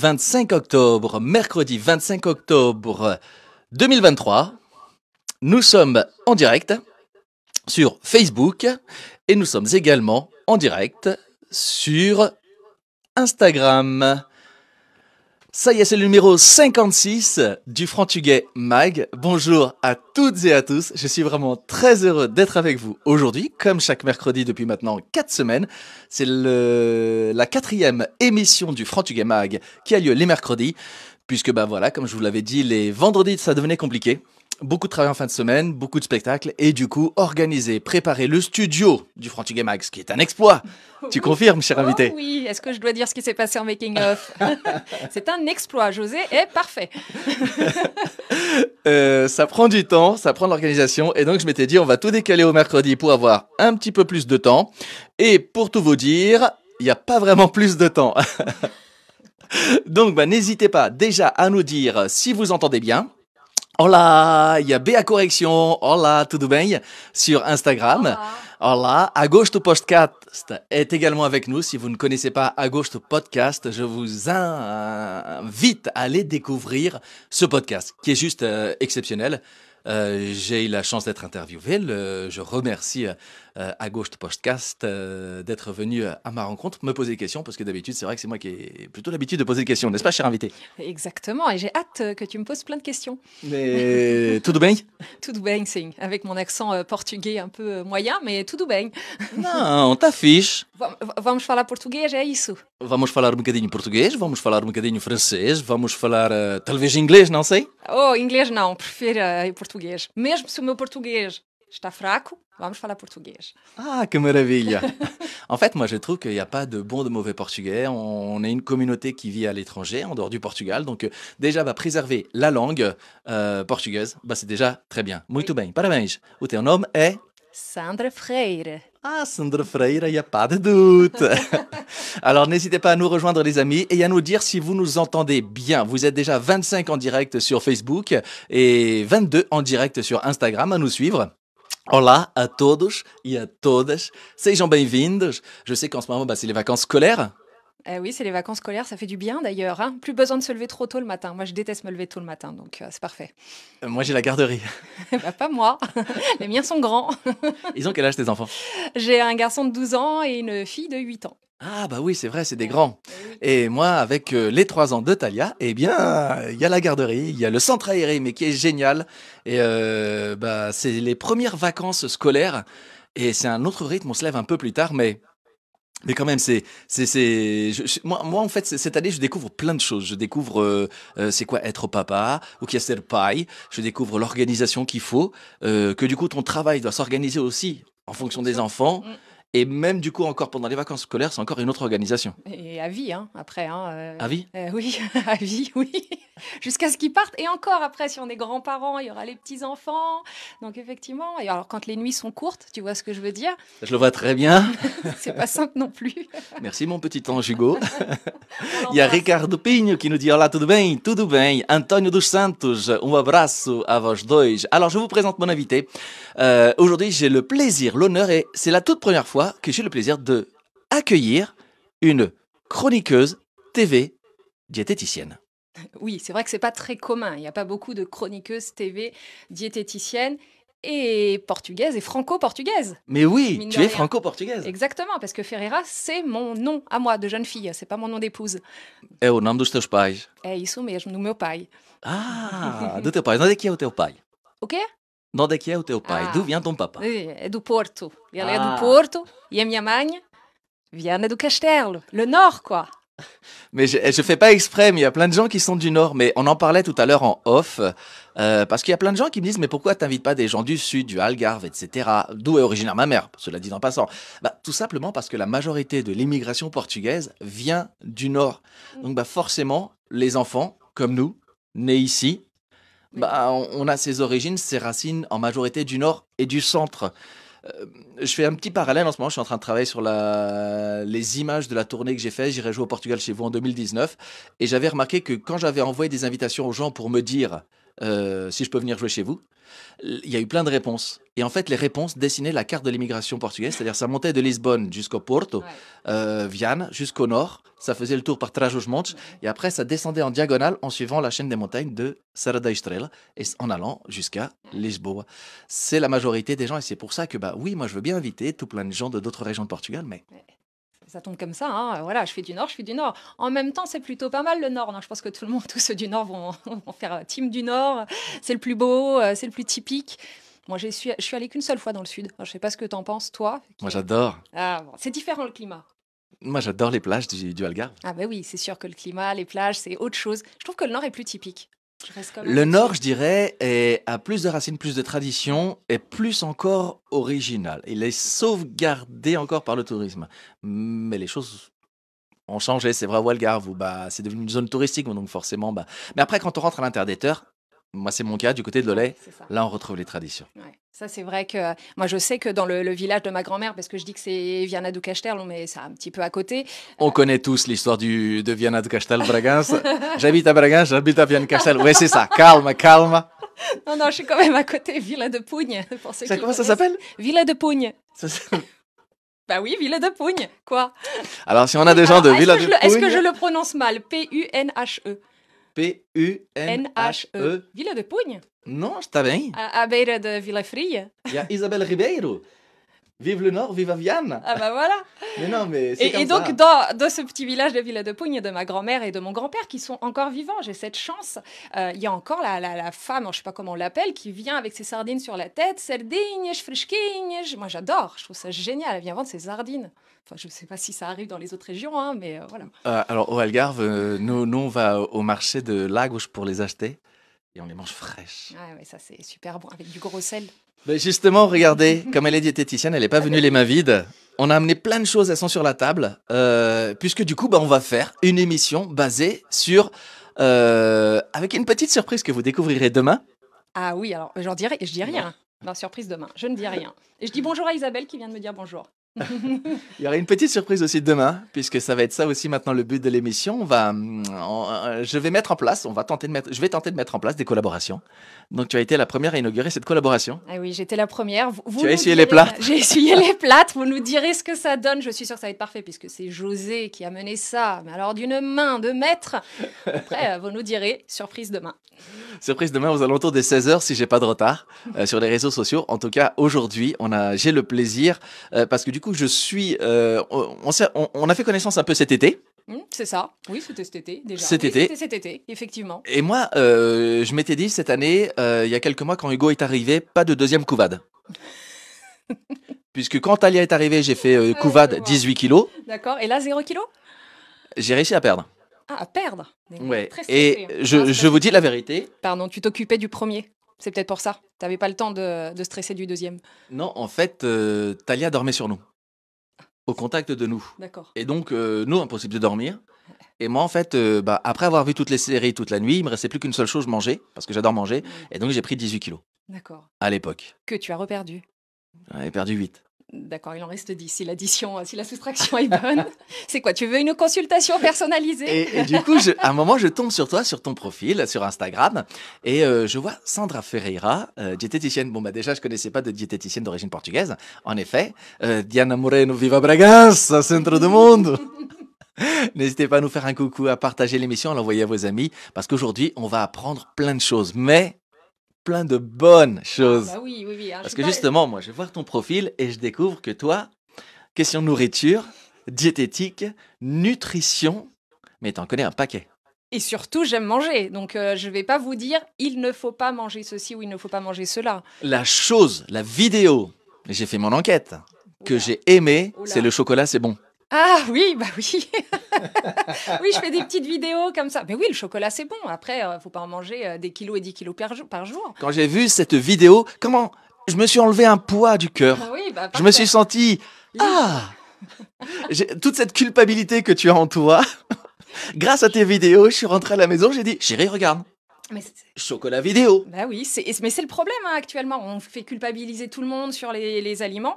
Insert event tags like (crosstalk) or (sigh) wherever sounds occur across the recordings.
25 octobre, mercredi 25 octobre 2023. Nous sommes en direct sur Facebook et nous sommes également en direct sur Instagram. Ça y est, c'est le numéro 56 du Frantugais Mag. Bonjour à toutes et à tous. Je suis vraiment très heureux d'être avec vous aujourd'hui, comme chaque mercredi depuis maintenant 4 semaines. C'est le... la quatrième émission du Frantugais Mag qui a lieu les mercredis, puisque, bah voilà, comme je vous l'avais dit, les vendredis, ça devenait compliqué beaucoup de travail en fin de semaine, beaucoup de spectacles, et du coup, organiser, préparer le studio du Game Game ce qui est un exploit. Tu confirmes, cher oh invité Oui, est-ce que je dois dire ce qui s'est passé en making-of (laughs) C'est un exploit, José est parfait. (laughs) Euh, ça prend du temps, ça prend de l'organisation, et donc je m'étais dit, on va tout décaler au mercredi pour avoir un petit peu plus de temps. Et pour tout vous dire, il n'y a pas vraiment plus de temps. (laughs) donc, bah, n'hésitez pas déjà à nous dire si vous entendez bien, Hola, il y a à Correction, hola, tout bien, sur Instagram. Hola. gauche Agosto Podcast est également avec nous. Si vous ne connaissez pas à Agosto Podcast, je vous invite à aller découvrir ce podcast qui est juste euh, exceptionnel. Euh, j'ai eu la chance d'être interviewé. je remercie euh, euh, à gauche de podcast euh, d'être venu euh, à ma rencontre, me poser des questions, parce que d'habitude, c'est vrai que c'est moi qui ai plutôt l'habitude de poser des questions, n'est-ce pas, cher invité Exactement, et j'ai hâte que tu me poses plein de questions. Mais (laughs) tout bem Tout bem, sim, avec mon accent portugais un peu moyen, mais tout bem. (laughs) Non, t'affiche t'affiche. Vamos falar português, é isso? Vamos falar um bocadinho português, vamos falar um bocadinho francês, vamos falar eh, talvez inglês, não sei? Oh, inglês non, prefiro uh, português. Mesmo se o meu português está fraco, Vamos falar português. Ah, que merveille En fait, moi, je trouve qu'il n'y a pas de bon de mauvais portugais. On est une communauté qui vit à l'étranger, en dehors du Portugal. Donc, euh, déjà, va bah, préserver la langue euh, portugaise, bah, c'est déjà très bien. Muito bem, parabéns. O teu nome é Sandra Freire. Ah, Sandra Freire, il n'y a pas de doute. (laughs) Alors n'hésitez pas à nous rejoindre les amis et à nous dire si vous nous entendez bien. Vous êtes déjà 25 en direct sur Facebook et 22 en direct sur Instagram à nous suivre. Hola a todos y e a todas, sejam bem Je sais qu'en ce moment, bah, c'est les vacances scolaires. Eh oui, c'est les vacances scolaires, ça fait du bien d'ailleurs. Hein. Plus besoin de se lever trop tôt le matin. Moi, je déteste me lever tôt le matin, donc euh, c'est parfait. Euh, moi, j'ai la garderie. (laughs) Bah, pas moi. (laughs) les miens sont grands. Ils ont quel âge tes enfants J'ai un garçon de 12 ans et une fille de 8 ans. Ah bah oui, c'est vrai, c'est des grands. Bah Et moi, avec euh, les trois ans de Talia, eh bien, il y a la garderie, il y a le centre aéré, mais qui est génial. Et euh, bah, c'est les premières vacances scolaires. Et c'est un autre rythme, on se lève un peu plus tard, mais mais quand même, c'est, c'est, c'est, moi, moi, en fait, cette année, je découvre plein de choses. Je découvre, euh, c'est quoi être papa, ou qu'est-ce que paille. Je découvre l'organisation qu'il faut, que du coup, ton travail doit s'organiser aussi en fonction des enfants. Mm. Et même du coup, encore pendant les vacances scolaires, c'est encore une autre organisation. Et à vie, hein, après. Hein, euh, à vie euh, Oui, (laughs) à vie, oui. Jusqu'à ce qu'ils partent. Et encore après, si on est grands-parents, il y aura les petits-enfants. Donc effectivement, et alors quand les nuits sont courtes, tu vois ce que je veux dire Je le vois très bien. (laughs) c'est pas simple non plus. (laughs) Merci mon petit ange Hugo. il y a Ricardo Pigno qui nous dit Olá, tudo bem Tudo bem. Antonio dos Santos, um abraço à vos deux. Alors je vous présente mon invité. Euh, aujourd'hui, j'ai le plaisir, l'honneur, et c'est la toute première fois que j'ai le plaisir de accueillir une chroniqueuse TV diététicienne. Oui, c'est vrai que c'est pas très commun. Il n'y a pas beaucoup de chroniqueuses TV diététiciennes et portugaises et franco portugaises Mais oui, tu es franco-portugaise. Exactement, parce que Ferreira, c'est mon nom à moi de jeune fille, c'est pas mon nom d'épouse. É o nome dos teus pais. É isso mesmo, do meu pai. Ah, (laughs) do teu pai. Onde é que é o teu pai? O de onde é que teu pai? Ah. Um Porto. Il ah. Porto e vient Castelo, le Nord, quoi. Mais je, ne fais pas exprès, mais il y a plein de gens qui sont du Nord. Mais on en parlait tout à l'heure en off, euh, parce qu'il y a plein de gens qui me disent, mais pourquoi tu t'invites pas des gens du Sud, du Algarve, etc. D'où est originaire ma mère, cela dit en passant. Bah, tout simplement parce que la majorité de l'immigration portugaise vient du Nord. Mm. Donc bah, forcément, les enfants, comme nous, nés ici, bah, on a ses origines, ses racines en majorité du nord et du centre. Euh, je fais un petit parallèle en ce moment. Je suis en train de travailler sur les images de la tournée que j'ai faite. J'irai jouer au Portugal chez vous en 2019. Et j'avais remarqué que quand j'avais envoyé des invitations aux gens pour me dire euh, si je peux venir jouer chez vous. Il y a eu plein de réponses. Et en fait, les réponses dessinaient la carte de l'immigration portugaise, c'est-à-dire ça montait de Lisbonne jusqu'au Porto, euh, Vianne, jusqu'au nord, ça faisait le tour par Trajos Montes, et après ça descendait en diagonale en suivant la chaîne des montagnes de Serra da Estrela, et en allant jusqu'à Lisboa. C'est la majorité des gens, et c'est pour ça que, bah oui, moi je veux bien inviter tout plein de gens de d'autres régions de Portugal, mais ça tombe comme ça. Hein. Euh, voilà, je fais du Nord, je fais du Nord. En même temps, c'est plutôt pas mal le Nord. je pense que tout le monde, (laughs) tous ceux du Nord vont, (laughs) faire euh, team du Nord. C'est le plus beau, euh, c'est le plus typique. Moi, je suis, je suis allée qu'une seule fois dans le Sud. Je ne sais pas ce que tu en penses, toi. Moi, j'adore. Ah, C'est différent le climat. Moi, j'adore les plages du, du Algarve. Ah, ben oui, c'est sûr que le climat, les plages, c'est autre chose. Je trouve que le Nord est plus typique. Le Nord, je dirais, est, a plus de racines, plus de traditions, et plus encore original. Il est sauvegardé encore par le tourisme. Mais les choses ont changé. C'est vrai, Walgarve, bah, c'est devenu une zone touristique, donc forcément. Bah. Mais après, quand on rentre à l'Interditeur. Moi, c'est mon cas, du côté de l'Olay, là, on retrouve les traditions. Ça, c'est vrai que euh, moi, je sais que dans le, village de ma grand-mère, parce que je dis que c'est Viana du Castel, on met ça un petit peu à côté. Euh, on connaît tous l'histoire du, de Viana du Castel, Bragance. (laughs) j'habite à Bragance, j'habite à Viana du Castel. Oui, c'est ça. Calme, calme. (laughs) Non, non, je suis quand même à côté, Villa de Pougne. ça, comment ça s'appelle Villa de Pougne. (laughs) bah oui, Villa de Pougne, quoi. Alors, si on a des gens de Villa de Pougne. Est-ce que je le prononce mal P-U-N-H-E. P-U-N-H-E. Vila de Punha? Não, está bem. À, à beira da Vila Fria. E a Isabel Ribeiro Vive le Nord, vive Aviane Ah bah voilà (laughs) Mais non, et, donc, Dans, ce petit village de Villa de Pougne, de ma grand-mère et de mon grand-père qui sont encore vivants, j'ai cette chance. Euh, il y a encore la, femme, je ne sais pas comment on l'appelle, qui vient avec ses sardines sur la tête. Sardines, frischkines Moi j'adore, je trouve ça génial. Elle vient vendre ses sardines. Enfin, je ne sais pas si ça arrive dans les autres régions, hein, mais euh, voilà. Euh, alors, au Algarve, nous, on va au marché de Lagos pour les acheter et on les mange fraîches. Ah, mais ça, c'est super bon, avec du gros sel. Ben, justement, regardez, comme elle est diététicienne, elle n'est pas venue les mains vides. On a amené plein de choses, elles sont sur la table, euh, puisque du coup, ben, on va faire une émission basée sur, euh, avec une petite surprise que vous découvrirez demain. Ah oui, alors j'en dirai, je dis rien. Non, surprise demain, je ne dis rien. Et je dis bonjour à Isabelle qui vient de me dire bonjour. (laughs) Il y aura une petite surprise aussi demain, puisque ça va être ça aussi maintenant le but de l'émission. On va, euh, je vais mettre en place, on va tenter de mettre, je vais tenter de mettre en place des collaborations. Donc tu as été la première à inaugurer cette collaboration. Ah oui, j'étais la première. Vous, tu as essuyé les plates. J'ai essuyé les plates. Vous nous direz ce que ça donne. Je suis sûre que ça va être parfait, puisque c'est José qui a mené ça. Mais alors d'une main de maître. Après, euh, vous nous direz surprise demain. Surprise demain aux alentours des 16 h si j'ai pas de retard euh, sur les réseaux sociaux. En tout cas, aujourd'hui, on a, j'ai le plaisir parce que du coup je suis. Euh, on, on, a fait connaissance un peu cet été. Mmh, c'est ça, oui, c'était cet été déjà. Cet été. cet été, effectivement. Et moi, euh, je m'étais dit cette année, euh, il y a quelques mois, quand Hugo est arrivé, pas de deuxième couvade. (laughs) Puisque quand Talia est arrivée, j'ai fait couvade 18 kilos. D'accord, et là, 0 kilos J'ai réussi à perdre. Ah, à perdre Ouais, et hein. je, ah, vous dis la vérité. Pardon, tu t'occupais du premier c'est peut-être pour ça. Tu n'avais pas le temps de, stresser du deuxième. Non, en fait, Talia dormait sur nous au contact de nous. D'accord. Et donc, euh, nous, impossible de dormir. Et moi, en fait, euh, bah, après avoir vu toutes les séries toute la nuit, il me restait plus qu'une seule chose, manger, parce que j'adore manger. Et donc, j'ai pris 18 kilos. D'accord. À l'époque. Que tu as reperdu. J'ai perdu 8. D'accord, il en reste 10. Si l'addition, si la soustraction est bonne, (laughs) c'est quoi Tu veux une consultation personnalisée et, du coup, je, à un moment, je tombe sur toi, sur ton profil, sur Instagram, et euh, je vois Sandra Ferreira, euh, diététicienne. Bon, bah déjà, je connaissais pas de diététicienne d'origine portugaise, en effet. Euh, Diana Moreno, viva Braga, centre du monde (laughs) N'hésitez pas à nous faire un coucou, à partager l'émission, à l'envoyer à vos amis, parce qu'aujourd'hui, on va apprendre plein de choses. Mais plein de bonnes ah, choses. Bah oui, oui, oui. Hein, Parce que justement, moi, je vais voir ton profil et je découvre que toi, question nourriture, diététique, nutrition, mais tu en connais un paquet. Et surtout, j'aime manger. Donc, euh, je ne vais pas vous dire il ne faut pas manger ceci ou il ne faut pas manger cela. La chose, la vidéo, j'ai fait mon enquête, que j'ai aimé, c'est le chocolat, c'est bon. Ah oui, bah oui. (laughs) oui, je fais des petites vidéos comme ça. Mais oui, le chocolat, c'est bon. Après, ne euh, faut pas en manger euh, des kilos et 10 kilos par jour. Quand j'ai vu cette vidéo, comment je me suis enlevé un poids du cœur. Ah bah, je me suis senti ah toute cette culpabilité que tu as en toi. (laughs) Grâce à tes vidéos, je suis rentré à la maison, j'ai dit chérie, regarde. Mais Chocolat vidéo. Bah oui, mais c'est le problème hein, actuellement. On fait culpabiliser tout le monde sur les aliments.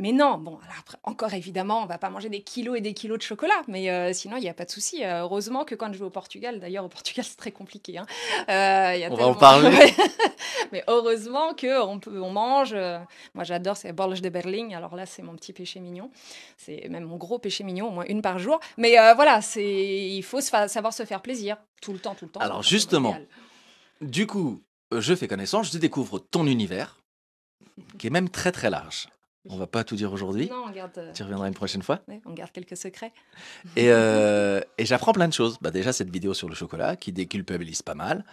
Mais non, bon, alors encore évidemment, on va pas manger des kilos et des kilos de chocolat, mais euh, sinon, il n'y a pas de souci. Euh, heureusement que quand je vais au Portugal, d'ailleurs, au Portugal, (laughs) c'est très compliqué. Hein, euh, y a on va en parler. (laughs) mais heureusement qu'on peut, on mange. Moi, j'adore, ces borges de Berlin. Alors là, c'est mon petit péché mignon. C'est même mon gros péché mignon, au moins une par jour. Mais voilà, c'est, il faut savoir se faire plaisir tout le temps, tout le temps. Alors justement, du coup, je fais connaissance, je découvre ton univers, mhm. qui est même très très large. On va pas tout dire aujourd'hui. Non, on garde. Euh, tu reviendras une prochaine fois. on garde quelques secrets. (laughs) Euh, et, j'apprends plein de choses. Bah déjà cette vidéo sur le chocolat qui déculpabilise pas mal.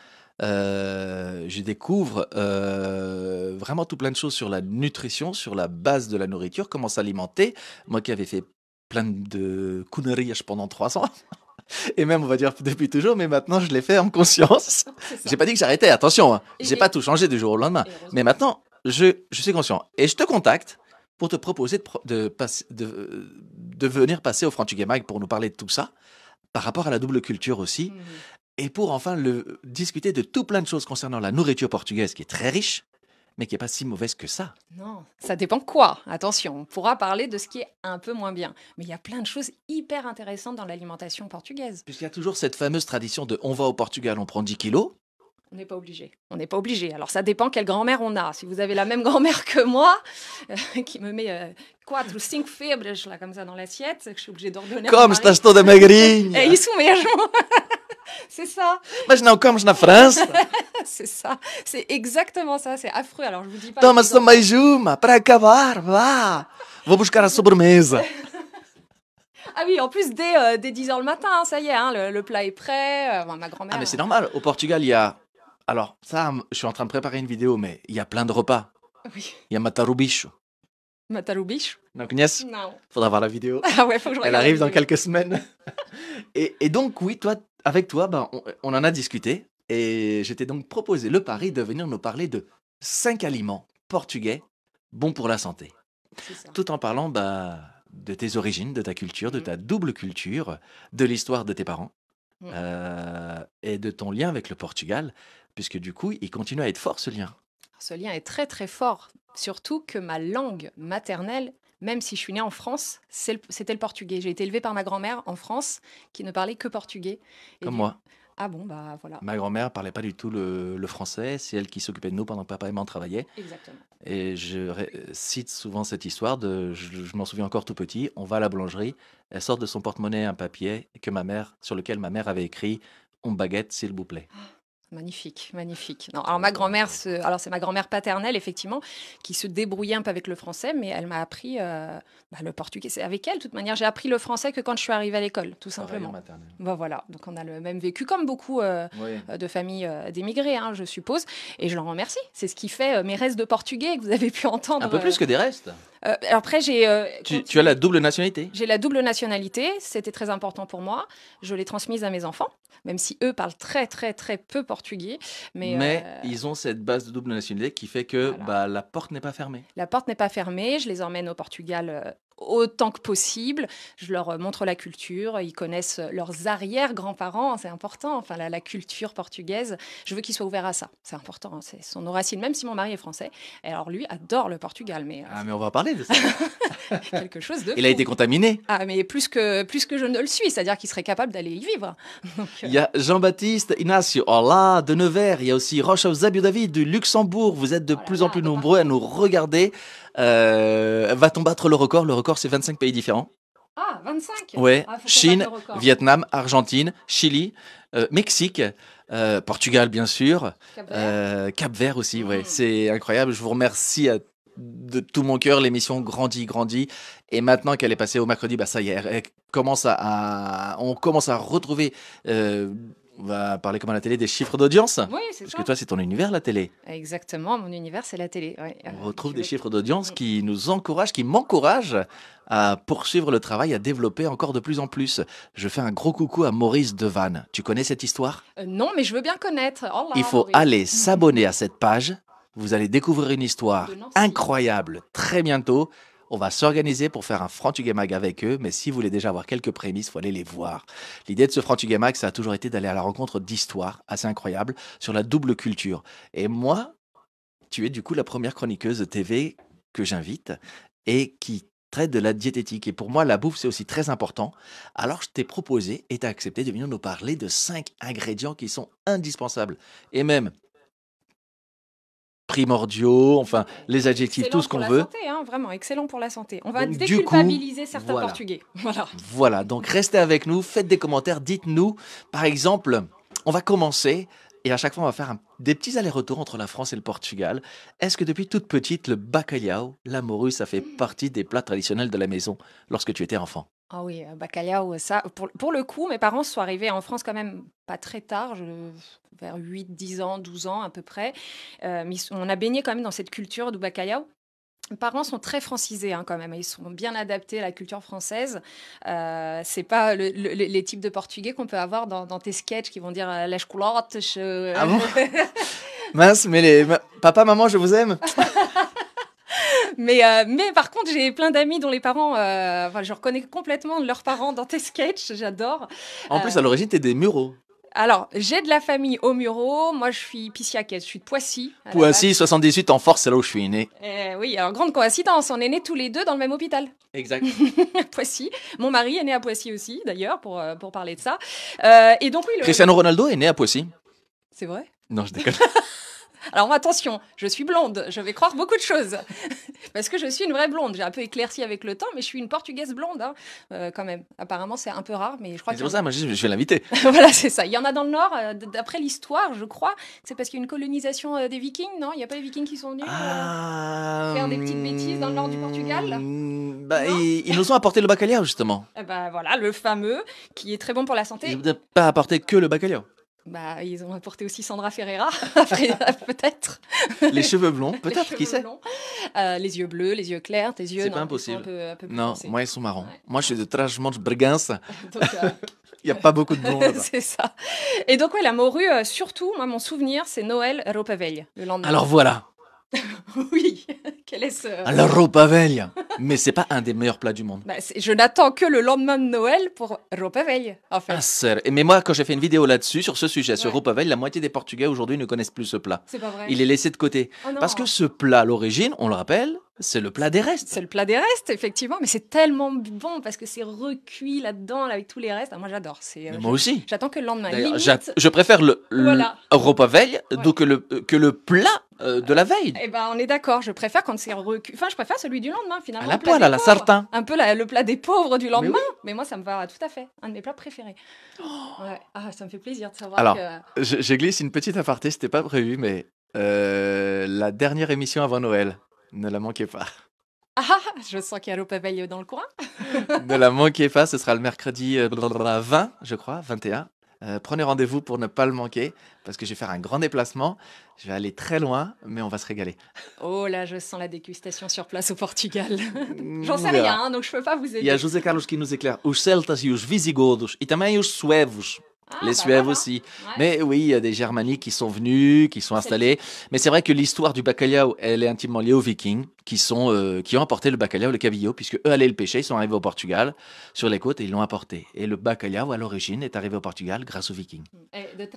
Euh, je découvre vraiment tout plein de choses sur la nutrition, sur la base de la nourriture, comment s'alimenter. Moi qui avais fait plein de couneries pendant trois ans. (laughs) Et même, on va dire depuis toujours, mais maintenant je l'ai fait en conscience. (laughs) J'ai pas dit que j'arrêtais, attention, hein. j'ai pas tout changé du jour au lendemain. Mais maintenant, je suis conscient. Et je te contacte pour te proposer de, de, venir passer au Gemag pour nous parler de tout ça, par rapport à la double culture aussi, mm-hmm. et pour enfin le, discuter de tout plein de choses concernant la nourriture portugaise qui est très riche, mais qui n'est pas si mauvaise que ça. Non, ça dépend quoi. Attention, on pourra parler de ce qui est un peu moins bien. Mais il y a plein de choses hyper intéressantes dans l'alimentation portugaise. Puisqu'il y a toujours cette fameuse tradition de on va au Portugal, on prend 10 kilos. On n'est pas obligé. On n'est pas obligé. Alors ça dépend quelle grand-mère on a. Si vous avez la même grand-mère que moi, euh, qui me met 4 euh, ou 5 fibres là, comme ça dans l'assiette, je suis obligée d'ordonner. Comme estás toda magrinha! É isso mesmo! c'est ça. Mas não comes en France. (laughs) c'est ça. C'est exactement ça. C'est affreux. Alors je vous dis pas. Toma só mais jume. para acabar. Vá. Vou buscar a sobremesa. (laughs) Ah oui, en plus dès, 10h euh, le matin, hein, ça y est, hein, le, plat est prêt. ma grand-mère. Ah, mais c'est normal. Au Portugal, il y a alors, ça, je suis en train de préparer une vidéo, mais il y a plein de repas. Oui. Il y a Matarubicho. Matarubicho Non, Agnès Non. Faudra voir la vidéo. (laughs) Ah ouais, faut que je Elle arrive dans quelques semaines. (laughs) et, donc, oui, toi, avec toi, ben, on, en a discuté. Et je t'ai donc proposé le pari de venir nous parler de cinq aliments portugais bons pour la santé. Tout en parlant ben, de tes origines, de ta culture, de mm. ta double culture, de l'histoire de tes parents. Mm. Euh, et de ton lien avec le Portugal puisque du coup, il continue à être fort ce lien. Ce lien est très très fort, surtout que ma langue maternelle, même si je suis née en France, c'était le, portugais. J'ai été élevée par ma grand-mère en France, qui ne parlait que portugais. Comme moi. Ah bon, bah voilà. Ma grand-mère parlait pas du tout le, français, c'est elle qui s'occupait de nous pendant que papa et maman travaillaient. Exactement. Et je cite souvent cette histoire, de, je, m'en souviens encore tout petit, on va à la boulangerie, elle sort de son porte-monnaie un papier que ma mère, sur lequel ma mère avait écrit « On baguette, s'il vous plaît ah. Magnifique, magnifique. Non, alors ma grand-mère, alors c'est ma grand-mère paternelle effectivement, qui se débrouillait un peu avec le français, mais elle m'a appris euh, bah, le portugais. C'est avec elle, de toute manière, j'ai appris le français que quand je suis arrivée à l'école, tout simplement. Bah, voilà, donc on a le même vécu, comme beaucoup euh, euh, de familles d'émigrés, hein, je suppose, et je leur remercie. C'est ce qui fait mes restes de portugais que vous avez pu entendre. Un peu plus que des restes. Euh, après, j'ai. Euh, tu, as la double nationalité J'ai la double nationalité. C'était très important pour moi. Je l'ai transmise à mes enfants, même si eux parlent très, très, très peu portugais. Mais, mais euh, ils ont cette base de double nationalité qui fait que bah, la porte n'est pas fermée. La porte n'est pas fermée. Je les emmène au Portugal autant que possible. Je leur euh, montre la culture, ils connaissent euh, leurs arrière-grands-parents, hein, c'est important, enfin la, la, culture portugaise. Je veux qu'ils soient ouverts à ça, c'est important, hein, c'est son nos racines, même si mon mari est français. alors lui adore le Portugal, mais... Euh, ah mais on va parler de ça. (laughs) quelque chose de... Il a été contaminé. Ah mais plus que, plus que je ne le suis, c'est-à-dire qu'il serait capable d'aller y vivre. (laughs) Il y a Jean-Baptiste Ignacio, Orla de Nevers, il y a aussi Rocha Zabio David du Luxembourg, vous êtes de oh plus en plus nombreux à nous regarder. Euh, va-t-on battre le record Le record, c'est 25 pays différents. Ah, 25 Ouais, ah, Chine, Vietnam, Argentine, Chili, euh, Mexique, euh, Portugal bien sûr, Cap-Vert aussi, ouais, hmm. c'est incroyable. Je vous remercie de tout mon cœur, l'émission grandit, grandit. Et maintenant qu'elle est passée au mercredi, bah, ça y est, commence on commence à retrouver on va parler comme à la télé des chiffres d'audience. Oui, c'est Parce que toi, c'est ton univers, la télé. Exactement, mon univers, c'est la télé. On euh, retrouve des chiffres d'audience mm. qui nous encouragent, qui m'encouragent à poursuivre le travail, à développer encore de plus en plus. Je fais un gros coucou à Maurice Devanne. Tu connais cette histoire euh, Non, mais je veux bien connaître. Oh Il faut aller s'abonner à cette page. Vous allez découvrir une histoire incroyable très bientôt. On va s'organiser pour faire un Mag avec eux, mais si vous voulez déjà avoir quelques prémices, il faut aller les voir. L'idée de ce Mag, ça a toujours été d'aller à la rencontre d'histoires assez incroyables sur la double culture. Et moi, tu es du coup la première chroniqueuse de TV que j'invite et qui traite de la diététique. Et pour moi, la bouffe, c'est aussi très important. Alors, je t'ai proposé et t'as accepté de venir nous parler de cinq ingrédients qui sont indispensables. Et même, primordiaux, enfin les adjectifs, tout ce qu'on veut. Santé, hein, vraiment excellent pour la santé. On va déculpabiliser certains Portugais. (laughs) Voilà. Voilà. Donc restez avec nous, faites des commentaires, dites-nous. Par exemple, on va commencer et à chaque fois on va faire des petits allers-retours entre la France et le Portugal. Est-ce que depuis toute petite, le bacalhau, la morue, ça fait partie des plats traditionnels de la maison lorsque tu étais enfant ah oui, euh, bacalhau, euh, ça. Pour, le coup, mes parents sont arrivés en France quand même pas très tard, vers 8, 10 ans, 12 ans à peu près. Euh, mais on a baigné quand même dans cette culture du bacalhau. Mes parents sont très francisés hein, quand même. Ils sont bien adaptés à la culture française. c'est pas les types de portugais qu'on peut avoir dans, tes sketchs qui vont dire « lèche coulotte Ah bon (laughs) Mince, mais les... papa, maman, je vous aime (laughs) (laughs) mais, euh, mais par contre, j'ai plein d'amis dont les parents, euh, je reconnais complètement leurs parents dans tes sketchs, j'adore. En plus, à l'origine, t'es des mureaux. Alors, j'ai de la famille aux Mureaux, Moi, je suis pissiaquette, je suis de Poissy. Poissy, 78 en force, c'est là où je suis né. Eh oui, alors grande coïncidence, on est nés tous les deux dans le même hôpital. Exact. (laughs) Poissy. Mon mari est né à Poissy aussi, d'ailleurs, pour, euh, parler de ça. et donc, Cristiano Ronaldo est né à Poissy. C'est vrai Non, je déconne. (laughs) Alors attention, je suis blonde, je vais croire beaucoup de choses. (laughs) Parce que je suis une vraie blonde. J'ai un peu éclairci avec le temps, mais je suis une portugaise blonde hein. euh, quand même. Apparemment, c'est un peu rare, mais je crois que. C'est pour ça, moi, je, vais (laughs) voilà, c'est ça. Il y en a dans le Nord, euh, d'après l'histoire, je crois. C'est parce qu'il y a une colonisation euh, des Vikings, non Il n'y a pas les Vikings qui sont venus faire des petites bêtises dans le Nord du Portugal ah, hum, bah, ils, nous ont apporté le bacalhau, justement. (laughs) Eh ben, voilà, le fameux, qui est très bon pour la santé. Ils n'ont pas apporté que le bacalhau bah, ils ont apporté aussi Sandra Ferreira, (laughs) (laughs) peut-être. Les cheveux blonds, peut-être, qui sait euh, Les yeux bleus, les yeux clairs, tes yeux. C'est pas impossible. non, moi, ils sont marrons. Moi, je suis de Brigance. (laughs) Euh, Il n'y a pas beaucoup de blonds c'est ça. Et donc, ouais, la morue, euh, surtout, moi, mon souvenir, c'est Noël Ropaveil, le lendemain. Alors voilà, (laughs) oui, quelle est ce... Alors, veille Mais c'est pas un des meilleurs plats du monde. Bah, je n'attends que le lendemain de Noël pour ropaveille, en fait. Ah, Mais moi, quand j'ai fait une vidéo là-dessus, sur ce sujet, sur sur veille la moitié des Portugais aujourd'hui ne connaissent plus ce plat. C'est pas vrai. Il est laissé de côté. Oh, parce que ce plat, à l'origine, on le rappelle, c'est le plat des restes. C'est le plat des restes, effectivement, mais c'est tellement bon parce que c'est recuit là-dedans avec tous les restes. Ah, moi, j'adore. Euh, moi aussi. J'attends que le lendemain. Je préfère le, voilà. veille le, que le plat euh, de la veille. Eh ben, on est d'accord. Je préfère quand c'est Enfin, je préfère celui du lendemain, finalement. la poêle, la sartin. Un peu le plat des pauvres du lendemain. Mais, moi, ça me va tout à fait. Un de mes plats préférés. Oh. Ouais. Ah, ça me fait plaisir de savoir Alors, que... je, une petite aparté, c'était pas prévu, mais euh, la dernière émission avant Noël, ne la manquez pas. Ah, ah, ah je sens qu'il y a l'eau dans le coin. (laughs) ne la manquez pas, ce sera le mercredi 20, euh, je crois, 21, euh, prenez rendez-vous pour ne pas le manquer, parce que je vais faire un grand déplacement. Je vais aller très loin, mais on va se régaler. Oh là, je sens la dégustation sur place au Portugal. Mm, J'en sais rien, hein, donc je ne peux pas vous aider. Il y a José Carlos qui nous éclaire. celtas e visigodos, e ah, les bah aussi. Mais oui, il y a des Germaniques qui sont venus, qui sont installés. Mais c'est vrai que l'histoire du bacalhau, elle est intimement liée aux Vikings qui, sont, euh, qui ont apporté le bacalhau, le cabillaud, puisque eux allaient le pêcher, ils sont arrivés au Portugal, sur les côtes, et ils l'ont apporté. Et le bacalhau, à l'origine, est arrivé au Portugal grâce aux vikings. De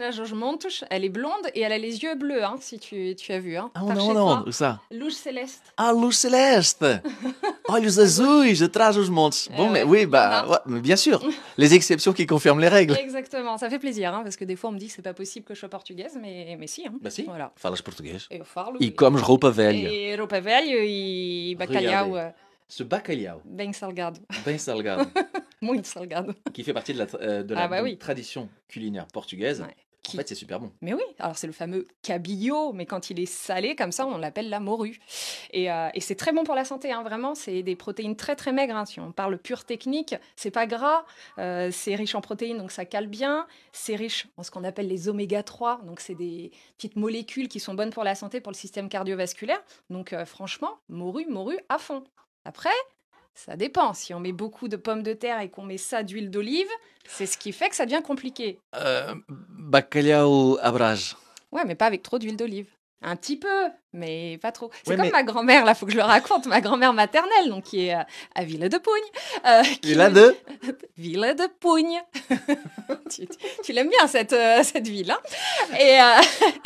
elle est blonde et elle a les yeux bleus, hein, si tu, tu, as vu. Hein. Ah, non, non, non, ça. L'ouche céleste. Ah, l'ouche céleste (laughs) Olhos azuis de Trajos Montes. Eh bon, mais oui, bah, mais bien sûr, (laughs) les exceptions qui confirment les règles. Exactement, ça fait plaisir, hein, parce que des fois, on me dit que c'est pas possible que je sois portugaise, mais, mais si. Hein. Bah si, voilà. falas portugais. Et, et comme je roupa velha. roupa velha, bacalhau. Euh. Ce bacalhau. bien salgado. Bem salgado. (laughs) Muito salgado. Qui fait partie de la, euh, ah bah tradition culinaire portugaise. En fait, c'est super bon. Mais oui, alors c'est le fameux cabillaud, mais quand il est salé comme ça, on l'appelle la morue. Et, euh, c'est très bon pour la santé, hein, vraiment, c'est des protéines très très maigres. Hein. Si on parle pure technique, c'est pas gras, euh, c'est riche en protéines, donc ça cale bien, c'est riche en ce qu'on appelle les oméga 3, donc c'est des petites molécules qui sont bonnes pour la santé, pour le système cardiovasculaire. Donc euh, franchement, morue, morue à fond. Après, ça dépend. Si on met beaucoup de pommes de terre et qu'on met ça d'huile d'olive, c'est ce qui fait que ça devient compliqué. Euh, ou à Ouais, mais pas avec trop d'huile d'olive. Un petit peu, mais pas trop. C'est comme ma grand-mère, là, faut que je le raconte, ma grand-mère maternelle, donc qui est euh, à, Ville de Pougne. Euh, ville de (laughs) Ville de Pougne. (laughs) tu, l'aimes bien, cette, euh, cette ville. Hein. Et, euh,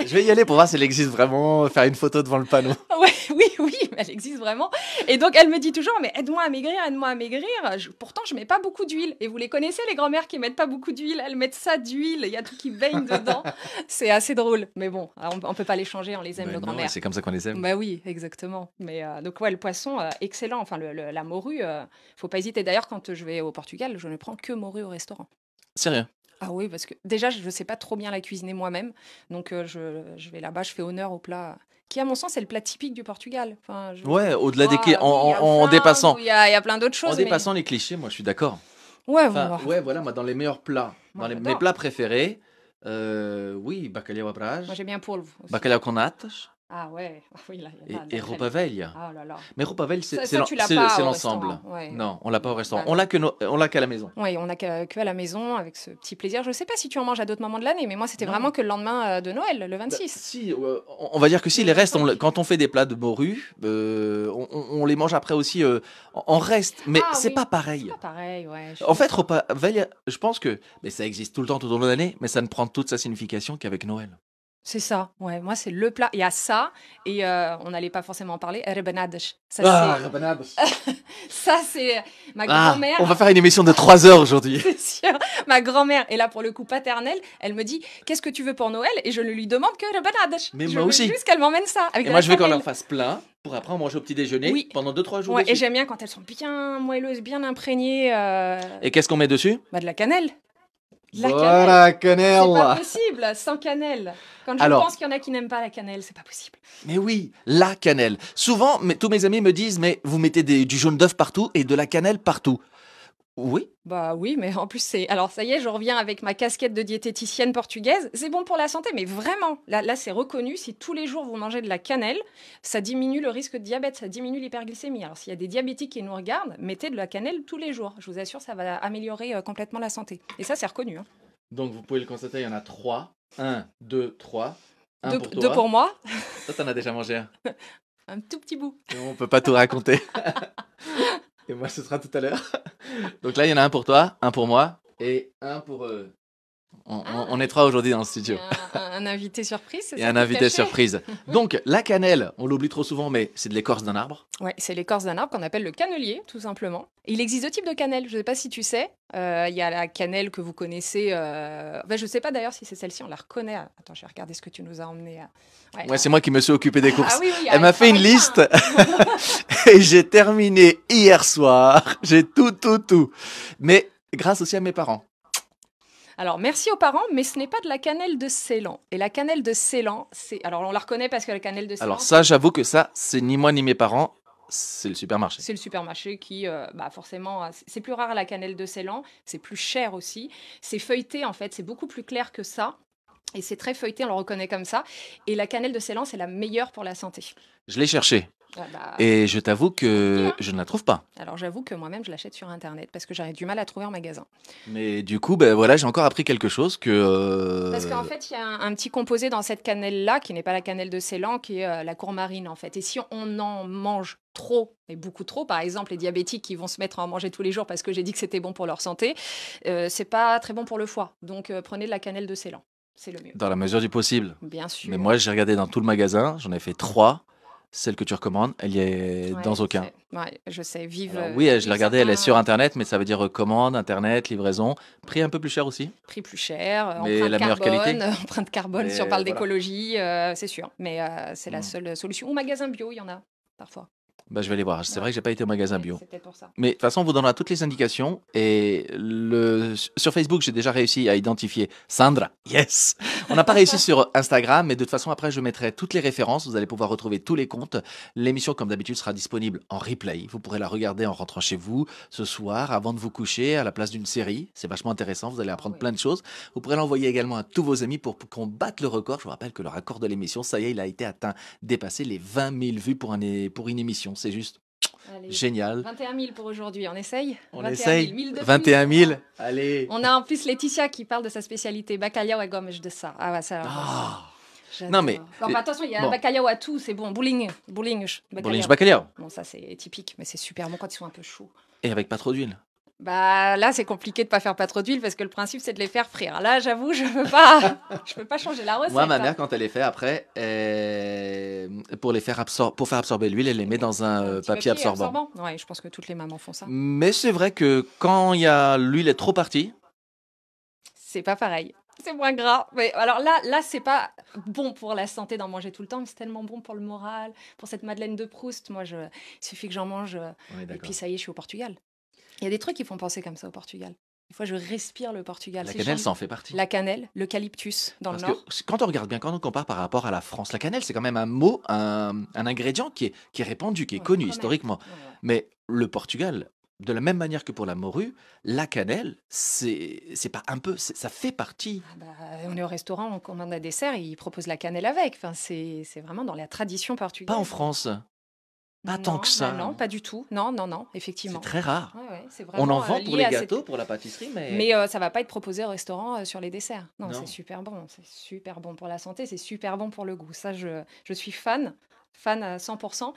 je vais y aller pour voir si elle existe vraiment, faire une photo devant le panneau. (laughs) Oui. (laughs) oui, oui, elle existe vraiment. Et donc, elle me dit toujours, mais aide-moi à maigrir, aide-moi à maigrir. pourtant, je mets pas beaucoup d'huile. Et vous les connaissez, les grand-mères qui mettent pas beaucoup d'huile. Elles mettent ça d'huile. Il y a tout qui baigne (laughs) dedans. C'est assez drôle. Mais bon, on, peut pas les changer. On les aime, les bah grand-mères. C'est comme ça qu'on les aime. Bah oui, exactement. Mais euh, donc, le poisson, euh, excellent. Enfin, la morue, euh, faut pas hésiter. D'ailleurs, quand je vais au Portugal, je ne prends que morue au restaurant. C'est Sérieux ah oui, parce que déjà, je ne sais pas trop bien la cuisiner moi-même. Donc, euh, je, vais là-bas, je fais honneur au plat qui, à mon sens, est le plat typique du Portugal. Enfin, Ouais, au-delà des. en, dépassant. Il y, a plein d'autres choses. En les clichés, moi, je suis d'accord. Ouais, ouais, voilà, moi, dans les meilleurs plats, dans mes plats préférés, euh, oui, bacalhau à Moi, j'aime bien pour Bacalhau con natas. Ah ouais, (laughs) ah oui, Et, et veille ah Mais Ropa c'est c'est l'ensemble. Non, on l'a pas au bah restaurant. On l'a que l'a qu'à la maison. Oui, on l'a qu'à que à la maison avec ce petit plaisir. Je ne sais pas si tu en manges à d'autres moments de l'année, mais moi, c'était vraiment que le lendemain euh, de Noël, le 26. Bah, si, euh, on va dire que si, les restes, quand on fait des plats de morue, euh, on, les mange après aussi en- reste, mais ah ce c'est pas pareil. Pas pareil, ouais. En fait, repas veille, je pense que mais ça existe tout le temps tout au long de l'année, mais ça ne prend toute sa signification qu'avec Noël. C'est ça, ouais. Moi, c'est le plat. Il y a ça, et euh, on n'allait pas forcément en parler. Rebanades. Ça, ah, (laughs) ça, c'est ma ah, grand-mère. On va faire une émission de 3 heures aujourd'hui. (laughs) sûr. Ma grand-mère est là pour le coup paternel. Elle me dit Qu'est-ce que tu veux pour Noël Et je ne lui demande que rebanades. Mais je moi aussi. juste qu'elle m'emmène ça. et moi, je veux qu'on leur fasse plein pour après en manger au petit déjeuner pendant deux trois jours. et j'aime bien quand elles sont bien moelleuses, bien imprégnées. Euh. Et qu'est-ce qu'on met dessus bah, De la cannelle. La cannelle. C'est pas possible, sans cannelle. Quand je pense qu'il y en a qui n'aiment pas la cannelle, c'est pas possible. Mais oui, la cannelle. Souvent, mais, tous mes amis me disent, mais vous mettez du jaune d'œuf partout et de la cannelle partout. Oui. Bah oui, mais en plus c'est. Alors ça y est, je reviens avec ma casquette de diététicienne portugaise. C'est bon pour la santé, mais vraiment, là, c'est reconnu. Si tous les jours vous mangez de la cannelle, ça diminue le risque de diabète, ça diminue l'hyperglycémie. Alors s'il y a des diabétiques qui nous regardent, mettez de la cannelle tous les jours. Je vous assure, ça va améliorer euh, complètement la santé. Et ça, c'est reconnu. Hein. Donc vous pouvez le constater, il y en a trois. Un, deux, trois. deux, pour moi. Ça, t'en as déjà mangé un. (laughs) un tout petit bout. On peut pas tout raconter. (laughs) Et moi, ce sera tout à l'heure. Donc là, il y en a un pour toi, un pour moi et un pour eux. On, est ah. trois aujourd'hui dans le studio. Un, invité surprise, Et un invité surprise. (laughs) Donc, la cannelle, on l'oublie trop souvent, mais c'est de l'écorce d'un arbre. Oui, c'est l'écorce d'un arbre qu'on appelle le cannelier, tout simplement. Il existe deux types de cannelle, je ne sais pas si tu sais. Euh, il y a la cannelle que vous connaissez. Euh, je ne sais pas d'ailleurs si c'est celle-ci, on la reconnaît. Attends, je vais regarder ce que tu nous as emmené. Hein. Ah. c'est moi qui me suis occupé des courses. Ah Elle m'a fait une liste (laughs) et j'ai terminé hier soir. J'ai tout, tout, tout. Mais grâce aussi à mes parents alors, merci aux parents, mais ce n'est pas de la cannelle de Ceylan. Et la cannelle de Ceylan, c'est. Alors, on la reconnaît parce que la cannelle de Ceylan. Alors, ça, j'avoue que ça, c'est ni moi ni mes parents. C'est le supermarché. C'est le supermarché qui, euh, bah, forcément, c'est plus rare la cannelle de Ceylan, c'est plus cher aussi. C'est feuilleté en fait, c'est beaucoup plus clair que ça. Et c'est très feuilleté, on le reconnaît comme ça. Et la cannelle de Ceylan, c'est la meilleure pour la santé. Je l'ai cherché. Ah bah. Et je t'avoue que je ne la trouve pas. Alors j'avoue que moi-même je l'achète sur internet parce que j'avais du mal à trouver en magasin. Mais du coup, ben voilà, j'ai encore appris quelque chose que. Euh, parce qu'en fait, il y a un, petit composé dans cette cannelle-là qui n'est pas la cannelle de Ceylan, qui est euh, la courmarine en fait. Et si on en mange trop, Et beaucoup trop, par exemple les diabétiques qui vont se mettre à en manger tous les jours parce que j'ai dit que c'était bon pour leur santé, euh, c'est pas très bon pour le foie. Donc prenez de la cannelle de Ceylan. C'est le mieux. Dans la mesure du possible. Bien sûr. Mais moi, j'ai regardé dans tout le magasin, j'en ai fait trois celle que tu recommandes, elle y est dans aucun. Ouais, je sais, vive. oui, je l'ai regardée, elle est sur Internet, mais ça veut dire euh, commande, Internet, livraison. Prix un peu plus cher aussi Prix plus cher, euh, empreinte la meilleure carbone, qualité. (laughs) empreinte carbone, si on parle d'écologie, euh, c'est sûr. Mais c'est la mm. seule solution. Ou magasin bio, il y en a parfois. Bah, je vais aller voir. C'est vrai que j'ai pas été au magasin bio. C'était pour ça. Mais de toute façon, on vous donnera toutes les indications. Et le... sur Facebook, j'ai déjà réussi à identifier Sandra. Yes On n'a pas réussi (laughs) sur Instagram, mais de toute façon, après, je mettrai toutes les références. Vous allez pouvoir retrouver tous les comptes. L'émission, comme d'habitude, sera disponible en replay. Vous pourrez la regarder en rentrant chez vous ce soir, avant de vous coucher, à la place d'une série. C'est vachement intéressant. Vous allez apprendre plein de choses. Vous pourrez l'envoyer également à tous vos amis pour qu'on batte le record. Je vous rappelle que le record de l'émission, ça y est, il a été atteint, dépassé les 20 000 vues pour, un... pour une émission c'est juste génial. 21 000 pour aujourd'hui, on essaye On essaye. 21 000, allez. On a en plus Laetitia qui parle de sa spécialité, bacalhau à gomes de ça. Ah, bah, ça. Ah. Non mais attention, il y a un bacalhau à tout, c'est bon, bowling, bowling, bacalhau. Bowling, Bon ça c'est typique, mais c'est super bon quand ils sont un peu chauds. Et avec pas trop d'huile. Bah là, c'est compliqué de ne pas faire pas trop d'huile parce que le principe c'est de les faire frire. Là, j'avoue, je ne pas, (laughs) je peux pas changer la recette. Moi, ma hein. mère, quand elle les fait après, euh, pour les faire pour faire absorber l'huile, elle les met dans un, euh, papier, absorbant. absorbant. Ouais, je pense que toutes les mamans font ça. Mais c'est vrai que quand il y a l'huile est trop partie, c'est pas pareil. C'est moins gras. Mais alors là, là, c'est pas bon pour la santé d'en manger tout le temps, mais c'est tellement bon pour le moral, pour cette Madeleine de Proust. Moi, je, il suffit que j'en mange, euh, et puis ça y est, je suis au Portugal. Il y a des trucs qui font penser comme ça au Portugal. Des fois, je respire le Portugal. La cannelle, ça en fait partie. La cannelle, l'eucalyptus dans le nord. Que, quand on regarde bien, quand on compare par rapport à la France, la cannelle, c'est quand même un mot, un, ingrédient qui est, répandu, qui est connu historiquement. Mais le Portugal, de la même manière que pour la morue, la cannelle, c'est pas un peu, ça fait partie. Ah bah, on est au restaurant, on commande un dessert ils proposent la cannelle avec. Enfin, c'est vraiment dans la tradition portugaise. Pas en France. Pas tant que ça. Non, pas du tout. Non, non, non, effectivement. C'est très rare. On en euh, vend pour les gâteaux, pour la pâtisserie, mais. Euh, ça va pas être proposé au restaurant euh, sur les desserts. Non, c'est super bon, c'est super bon pour la santé, c'est super bon pour le goût. Ça, je, je suis fan, fan à 100%.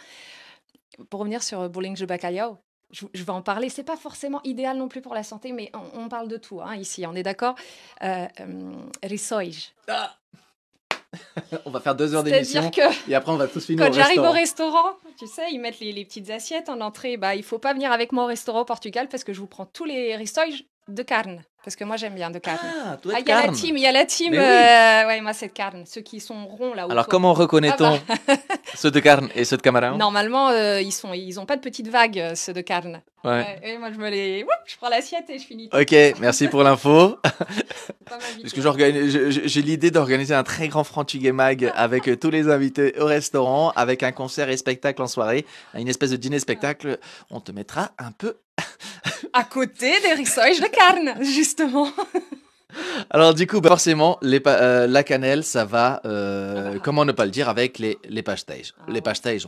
Pour revenir sur Bowling de Bacalhau, je, vais en parler. C'est pas forcément idéal non plus pour la santé, mais on, parle de tout hein, ici. On est d'accord. Euh, (laughs) on va faire deux heures d'émission. et après, on va tous finir quand j'arrive au restaurant, tu sais, ils mettent les, petites assiettes en entrée. Bah, il faut pas venir avec moi au restaurant au Portugal parce que je vous prends tous les restos de carne. Parce que moi, j'aime bien de carne. Ah, ah, Il y a la team, il y a la team. Oui. Euh, ouais, moi, c'est de carne. Ceux qui sont ronds là-haut. Alors, comment reconnaît-on ah, bah. (laughs) ceux de carne et ceux de camarade Normalement, euh, ils n'ont ils pas de petites vagues, euh, ceux de carne. Ouais. et moi, je me les. je prends l'assiette et je finis. Ok, merci pour l'info. (laughs) Parce que j'ai l'idée d'organiser un très grand franchi mag avec tous les invités au restaurant, avec un concert et spectacle en soirée, une espèce de dîner-spectacle. On te mettra un peu à côté des risseuils de carne, justement. (laughs) Alors du coup, bah, forcément, euh, la cannelle, ça va, euh, ah. comment ne pas le dire, avec les, les pastèges. Ah les pastèges,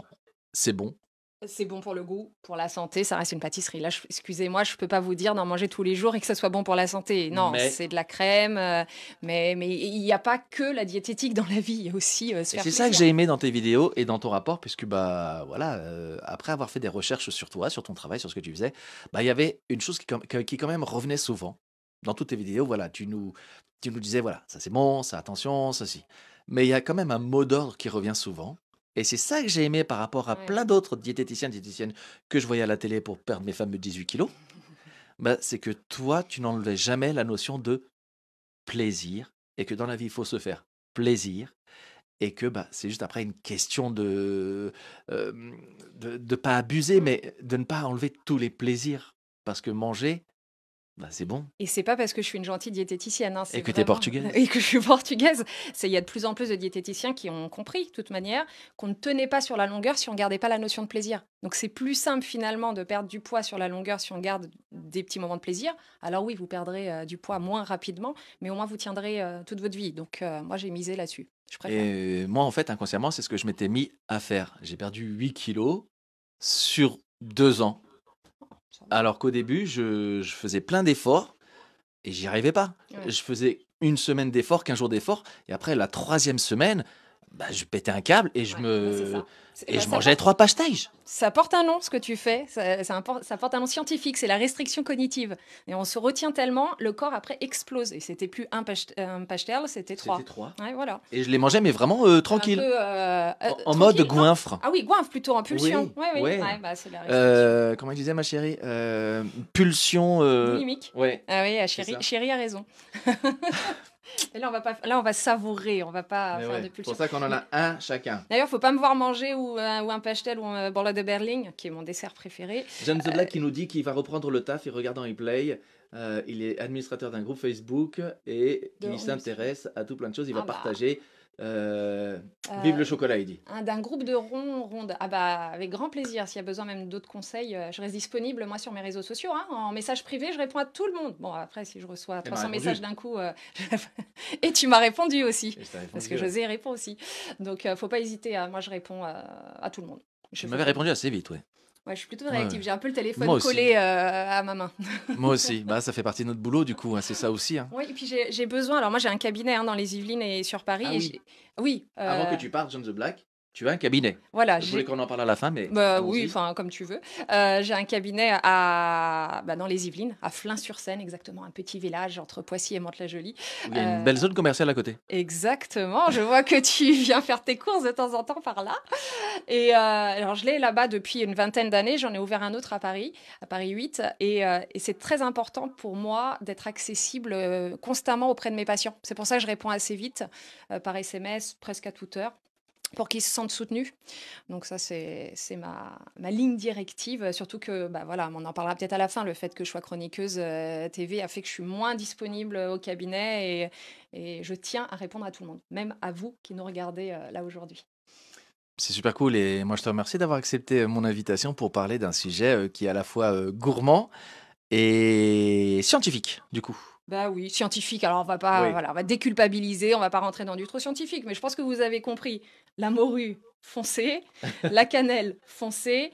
c'est bon, c'est bon pour le goût, pour la santé, ça reste une pâtisserie. Là, excusez-moi, je ne peux pas vous dire d'en manger tous les jours et que ça soit bon pour la santé. Non, c'est de la crème, euh, mais mais il n'y a pas que la diététique dans la vie, aussi euh, C'est ça que j'ai aimé dans tes vidéos et dans ton rapport, puisque bah voilà, euh, après avoir fait des recherches sur toi, sur ton travail, sur ce que tu faisais, bah il y avait une chose qui, quand même revenait souvent dans toutes tes vidéos. Voilà, tu nous tu nous disais voilà, ça c'est bon, ça attention, ça si ». Mais il y a quand même un mot d'ordre qui revient souvent et c'est ça que j'ai aimé par rapport à plein d'autres diététiciens, diététiciennes que je voyais à la télé pour perdre mes fameux 18 kilos. (laughs) Bah, c'est que toi, tu n'enlevais jamais la notion de plaisir et que dans la vie, il faut se faire plaisir et que bah, c'est juste après une question de ne euh, de, de pas abuser, mmh. mais de ne pas enlever tous les plaisirs. Parce que manger, bah, c'est bon. Et c'est pas parce que je suis une gentille diététicienne. Hein, et que tu es portugaise. (laughs) Et que je suis portugaise. Il y a de plus en plus de diététiciens qui ont compris, de toute manière, qu'on ne tenait pas sur la longueur si on ne gardait pas la notion de plaisir. Donc c'est plus simple finalement de perdre du poids sur la longueur si on garde des petits moments de plaisir. Alors oui, vous perdrez euh, du poids moins rapidement, mais au moins vous tiendrez euh, toute votre vie. Donc euh, moi j'ai misé là-dessus. Et moi en fait, inconsciemment, c'est ce que je m'étais mis à faire. J'ai perdu 8 kilos sur deux ans. Alors qu'au début, je, faisais plein d'efforts et j'y arrivais pas. Je faisais une semaine d'efforts, qu'un jour d'efforts, et après la troisième semaine, bah, je pétais un câble et je me bah, bah, je mangeais trois pastèges. Ça porte un nom ce que tu fais, ça, porte un nom scientifique, c'est la restriction cognitive. Et on se retient tellement, le corps après explose. Et c'était plus un, paste... pastel, c'était trois. Ouais, voilà. Et je les mangeais mais vraiment euh, tranquille. Euh, euh, en, mode goinfre. Ah oui, goinfre plutôt, en pulsion. Oui, bah, comment je disais ma chérie Pulsion. Mimique. Ah oui, ah, chérie, chérie a raison. (laughs) là, on va pas, là, on va savourer, on va pas faire de C'est pour ça qu'on en a un chacun. D'ailleurs, faut pas me voir manger ou, euh, un pastel ou un borlo de berling, qui est mon dessert préféré. James The euh, Black qui nous dit qu'il va reprendre le taf, il regarde en replay. Euh, il est administrateur d'un groupe Facebook et il s'intéresse à tout plein de choses. Il va ah bah. partager Bible euh, le chocolat, il dit. D'un groupe de ronds, rondes. Ah bah, avec grand plaisir. S'il y a besoin même d'autres conseils, euh, je reste disponible, moi, sur mes réseaux sociaux. Hein. en message privé, je réponds à tout le monde. Bon, après, si je reçois 300 messages d'un coup. Euh, (laughs) et tu m'as répondu aussi. parce que José répond aussi. Donc, faut pas hésiter. Moi, je réponds à tout le monde. Je m'avais répondu assez vite, ouais je suis plutôt réactive. J'ai un peu le téléphone collé euh, à ma main. (laughs) moi aussi. Bah, ça fait partie de notre boulot, du coup. Hein, c'est ça aussi. Hein. Oui, et puis j'ai besoin. Alors, moi, j'ai un cabinet hein, dans les Yvelines et sur Paris. Ah oui, Avant euh, que tu partes, John the Black, tu as un cabinet Voilà. Je voulais qu'on en parle à la fin, mais. Bah, oui, enfin, comme tu veux. Euh, j'ai un cabinet à, bah, dans les Yvelines, à Flins-sur-Seine, exactement, un petit village entre Poissy et Mantes-la-Jolie. Il y a une euh, belle zone commerciale à côté. Exactement. Je vois que tu (laughs) viens faire tes courses de temps en temps par là. Et euh, alors, je l'ai là-bas depuis une vingtaine d'années. J'en ai ouvert un autre à Paris, à Paris 8. Et, et c'est très important pour moi d'être accessible constamment auprès de mes patients. C'est pour ça que je réponds assez vite, par SMS, presque à toute heure pour qu'ils se sentent soutenus. Donc ça, c'est ma, ligne directive. Surtout que, bah voilà, on en parlera peut-être à la fin, le fait que je sois chroniqueuse euh, TV a fait que je suis moins disponible au cabinet et, et je tiens à répondre à tout le monde, même à vous qui nous regardez euh, là aujourd'hui. C'est super cool et moi je te remercie d'avoir accepté euh, mon invitation pour parler d'un sujet qui est à la fois gourmand et scientifique du coup. Bah oui, scientifique. Alors on va pas, voilà, on va déculpabiliser, on va pas rentrer dans du trop scientifique, mais je pense que vous avez compris la morue foncée, la cannelle foncée,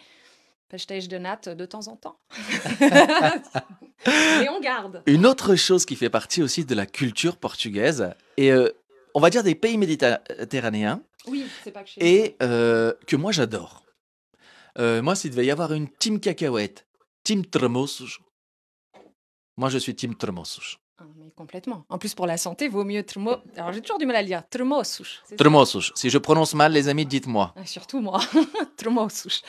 pêche de natte de temps en temps. (laughs) et on garde. Une autre chose qui fait partie aussi de la culture portugaise, et euh, on va dire des pays méditerranéens, oui, pas et euh, que moi j'adore. Euh, moi, s'il devait y avoir une team cacahuète, team tromosouche, moi je suis team tromosouche. Ah, complètement. En plus, pour la santé, vaut mieux Alors, j'ai toujours du mal à le dire. Trmosush. Si je prononce mal, les amis, dites-moi. Ah, surtout moi. (laughs) Trmosush.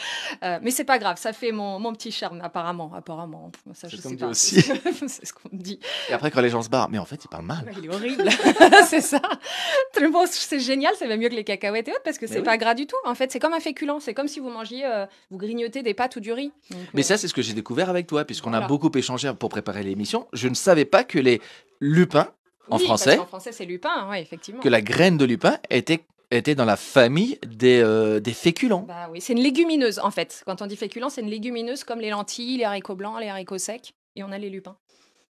Euh, mais c'est pas grave, ça fait mon, mon petit charme, apparemment. apparemment. Ça, je sais pas. aussi. (laughs) c'est ce qu'on me dit. Et après, quand les gens se barrent, mais en fait, il parle mal. il est horrible. (laughs) c'est ça. Trmosush, c'est génial. C'est même mieux que les cacahuètes et autres parce que c'est pas gras du tout. En fait, c'est comme un féculent. C'est comme si vous mangiez, euh, vous grignotez des pâtes ou du riz. mais euh, ça, c'est ce que j'ai découvert avec toi, puisqu'on a beaucoup échangé pour préparer l'émission. Je ne savais pas que les Lupin en français. c'est Lupin, hein, effectivement. Que la graine de Lupin était était dans la famille des, euh, des féculents. Bah oui, c'est une légumineuse en fait. Quand on dit féculent, c'est une légumineuse comme les lentilles, les haricots blancs, les haricots secs, et on a les lupins.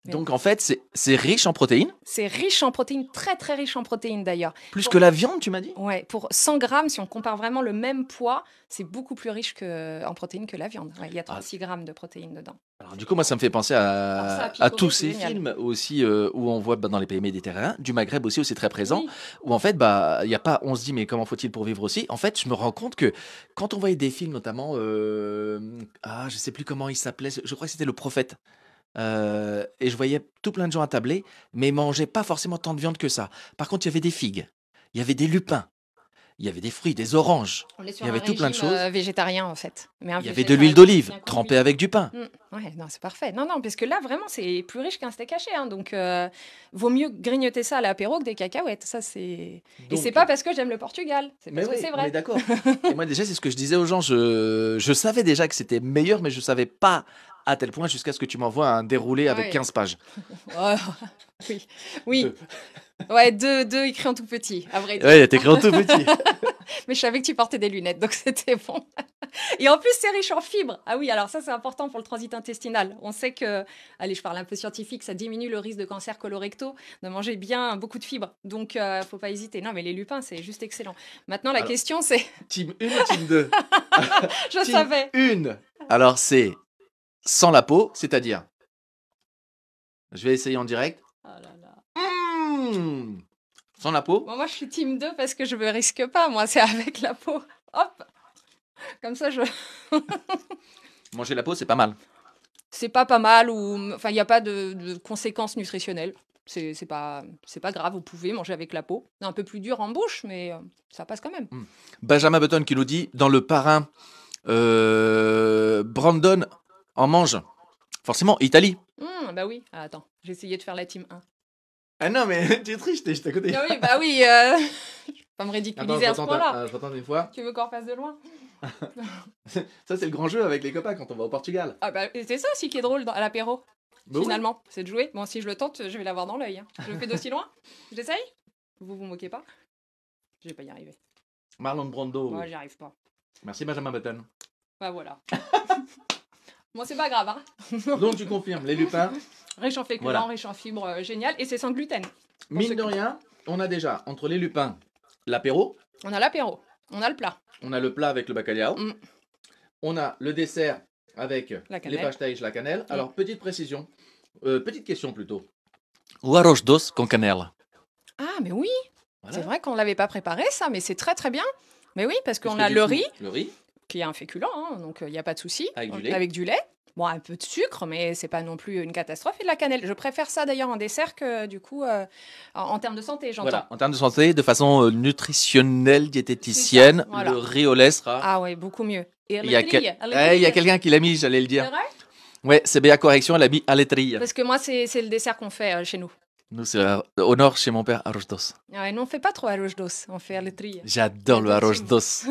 Donc en fait, c'est riche en protéines C'est riche en protéines, très très riche en protéines d'ailleurs. Plus que la viande, tu m'as dit Ouais, pour 100 grammes, si on compare vraiment le même poids, c'est beaucoup plus riche en protéines que la viande. il y a 36 ah. grammes de protéines dedans. Alors du coup, moi, ça me fait penser à, tous ces films aussi euh, où on voit bah, dans les pays méditerranéens, du Maghreb aussi, où c'est très présent, où en fait, bah, y a pas, on se dit, mais comment faut-il pour vivre aussi En fait, je me rends compte que quand on voyait des films, notamment, euh, ah, je sais plus comment il s'appelait, je crois que c'était Le Prophète. Euh, et je voyais tout plein de gens à attablés, mais ils mangeaient pas forcément tant de viande que ça. Par contre, il y avait des figues, il y avait des lupins, il y avait des fruits, des oranges. il y avait tout plein de choses. Euh, végétarien en fait. Mais il y avait de l'huile d'olive trempée avec du pain. Mm. Ouais, non, c'est parfait. Non, non, parce que là vraiment c'est plus riche qu'un steak haché. Hein. donc euh, vaut mieux grignoter ça à l'apéro que des cacahuètes. Ça c'est. Et c'est pas parce que j'aime le Portugal. C'est parce que c'est vrai. D'accord. (laughs) moi déjà c'est ce que je disais aux gens. Je, je savais déjà que c'était meilleur, mais je savais pas à tel point jusqu'à ce que tu m'envoies un déroulé avec 15 pages. (laughs) oui, oui. Deux. Ouais, deux, deux écrits en tout petit, Oui, Ouais, écrit en tout petit. (laughs) Mais je savais que tu portais des lunettes, donc (laughs) c'était bon. Et en plus, c'est riche en fibres. Ah oui, alors ça, c'est important pour le transit intestinal. On sait que, allez, je parle un peu scientifique, ça diminue le risque de cancer colorecto de manger bien beaucoup de fibres. Donc, ne euh, faut pas hésiter. Non, mais les lupins, c'est juste excellent. Maintenant, la question, c'est. Team 1 ou team 2 Je team savais. Une. Alors, c'est sans la peau, c'est-à-dire. Je vais essayer en direct. Oh hmm. sans la peau Moi, je suis team 2 parce que je ne risque pas. Moi, c'est avec la peau. Hop Comme ça, je. (laughs) Manger la peau, c'est pas mal. C'est pas pas mal ou. Enfin, il n'y a pas de, conséquences nutritionnelles. C'est pas, pas grave, vous pouvez manger avec la peau. C'est Un peu plus dur en bouche, mais euh, ça passe quand même. Hmm. Benjamin Button qui nous dit dans le parrain. Euh, Brandon on mange Forcément, Italie. Hmm, bah oui. Ah, attends, j'ai essayé de faire la team 1. Ah non, mais (laughs) tu es triste, j'étais à côté. Bah oui, bah oui. Euh, (laughs) pas me ridiculiser à ce point-là. Euh, fois. Tu veux qu'on fasse de loin (laughs) Ça, c'est le grand jeu avec les copains quand on va au Portugal. Ah bah, c'est ça aussi qui est drôle à l'apéro. Bah finalement, c'est de jouer. Bon, si je le tente, je vais l'avoir dans l'œil. Hein. Je le fais d'aussi loin. J'essaye Vous vous moquez pas Je vais pas y arriver. Marlon Brando. Moi, j'y arrive pas. Merci, Benjamin Button. Bah voilà. Bon, c'est pas grave. Hein. (laughs) Donc tu confirmes, les lupins. Riche en féculents, riche en fibres, euh, génial. Et c'est sans gluten. Mine de rien, on a déjà entre les lupins l'apéro. On a l'apéro, on a le plat. On a le plat avec le bacalhau. Mm. On a le dessert avec les pastèques, la cannelle. Mm. Alors, petite précision, euh, petite question plutôt. dos con cannelle. Ah, mais oui C'est vrai qu'on ne l'avait pas préparé, ça, mais c'est très très bien. Mais oui, parce qu'on a le riz, le riz, a un féculent, hein, donc il euh, n'y a pas de souci. Avec du lait. Bon, un peu de sucre, mais c'est pas non plus une catastrophe. Et de la cannelle. Je préfère ça d'ailleurs en dessert que euh, du coup euh, en, termes de santé, j'entends. en termes de santé, de façon nutritionnelle, diététicienne, le riz au lait sera. Ah oui, beaucoup mieux. Et il y a, eh, a quelqu'un qui l'a mis, j'allais le dire. C'est Ouais, c'est bien Correction, elle a mis à l'étrier. Parce que moi, c'est le dessert qu'on fait chez nous. Nous, c'est au nord chez mon père, d'os. Ah, et non, on fait pas trop d'os, on fait tri. J'adore le d'os.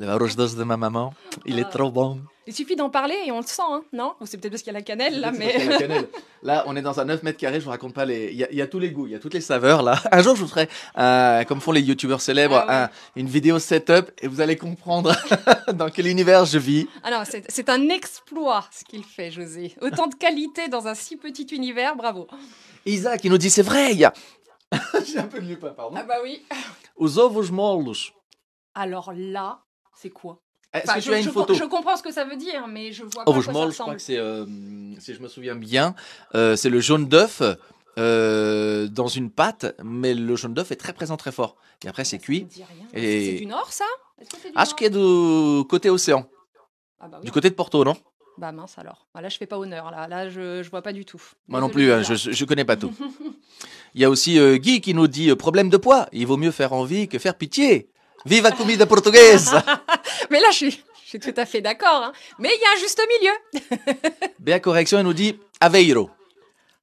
le d'os de ma maman, il est ah. trop bon. Il suffit d'en parler et on le sent, hein non C'est peut-être parce qu'il y a la cannelle là, mais. La Là, on est dans un 9 mètres carrés, je vous raconte pas les. Il y, a, tous les goûts, il y a toutes les saveurs là. Un jour, je vous ferai, euh, comme font les youtubeurs célèbres, ah une vidéo setup et vous allez comprendre (laughs) dans quel univers je vis. Alors, c'est un exploit ce qu'il fait, José. Autant de qualité dans un si petit univers, bravo. Isaac, il nous dit, c'est vrai, il y a... (laughs) J'ai un peu de Lupin, pardon. Ah bah oui. Os ovos moles. Alors là, c'est quoi Est-ce que tu je, as une photo Je comprends ce que ça veut dire, mais je vois pas ovos quoi ça ressemble. Je crois que c'est, euh, si je me souviens bien, euh, c'est le jaune d'œuf euh, dans une pâte, mais le jaune d'œuf est très présent, très fort. Et après, c'est cuit. C'est du nord, ça Est-ce que c'est du, ah, du côté océan. Ah bah du côté de Porto, non bah mince alors. Bah, là, je fais pas honneur. Là, je ne vois pas du tout. Moi non plus, hein, je ne connais pas tout. (laughs) Il y a aussi euh, Guy qui nous dit euh, problème de poids. Il vaut mieux faire envie que faire pitié. Viva comida portugaise (laughs) Mais là, je suis, tout à fait d'accord. Hein. Mais il y a un juste milieu. (laughs) Bien Correction, il nous dit Aveiro.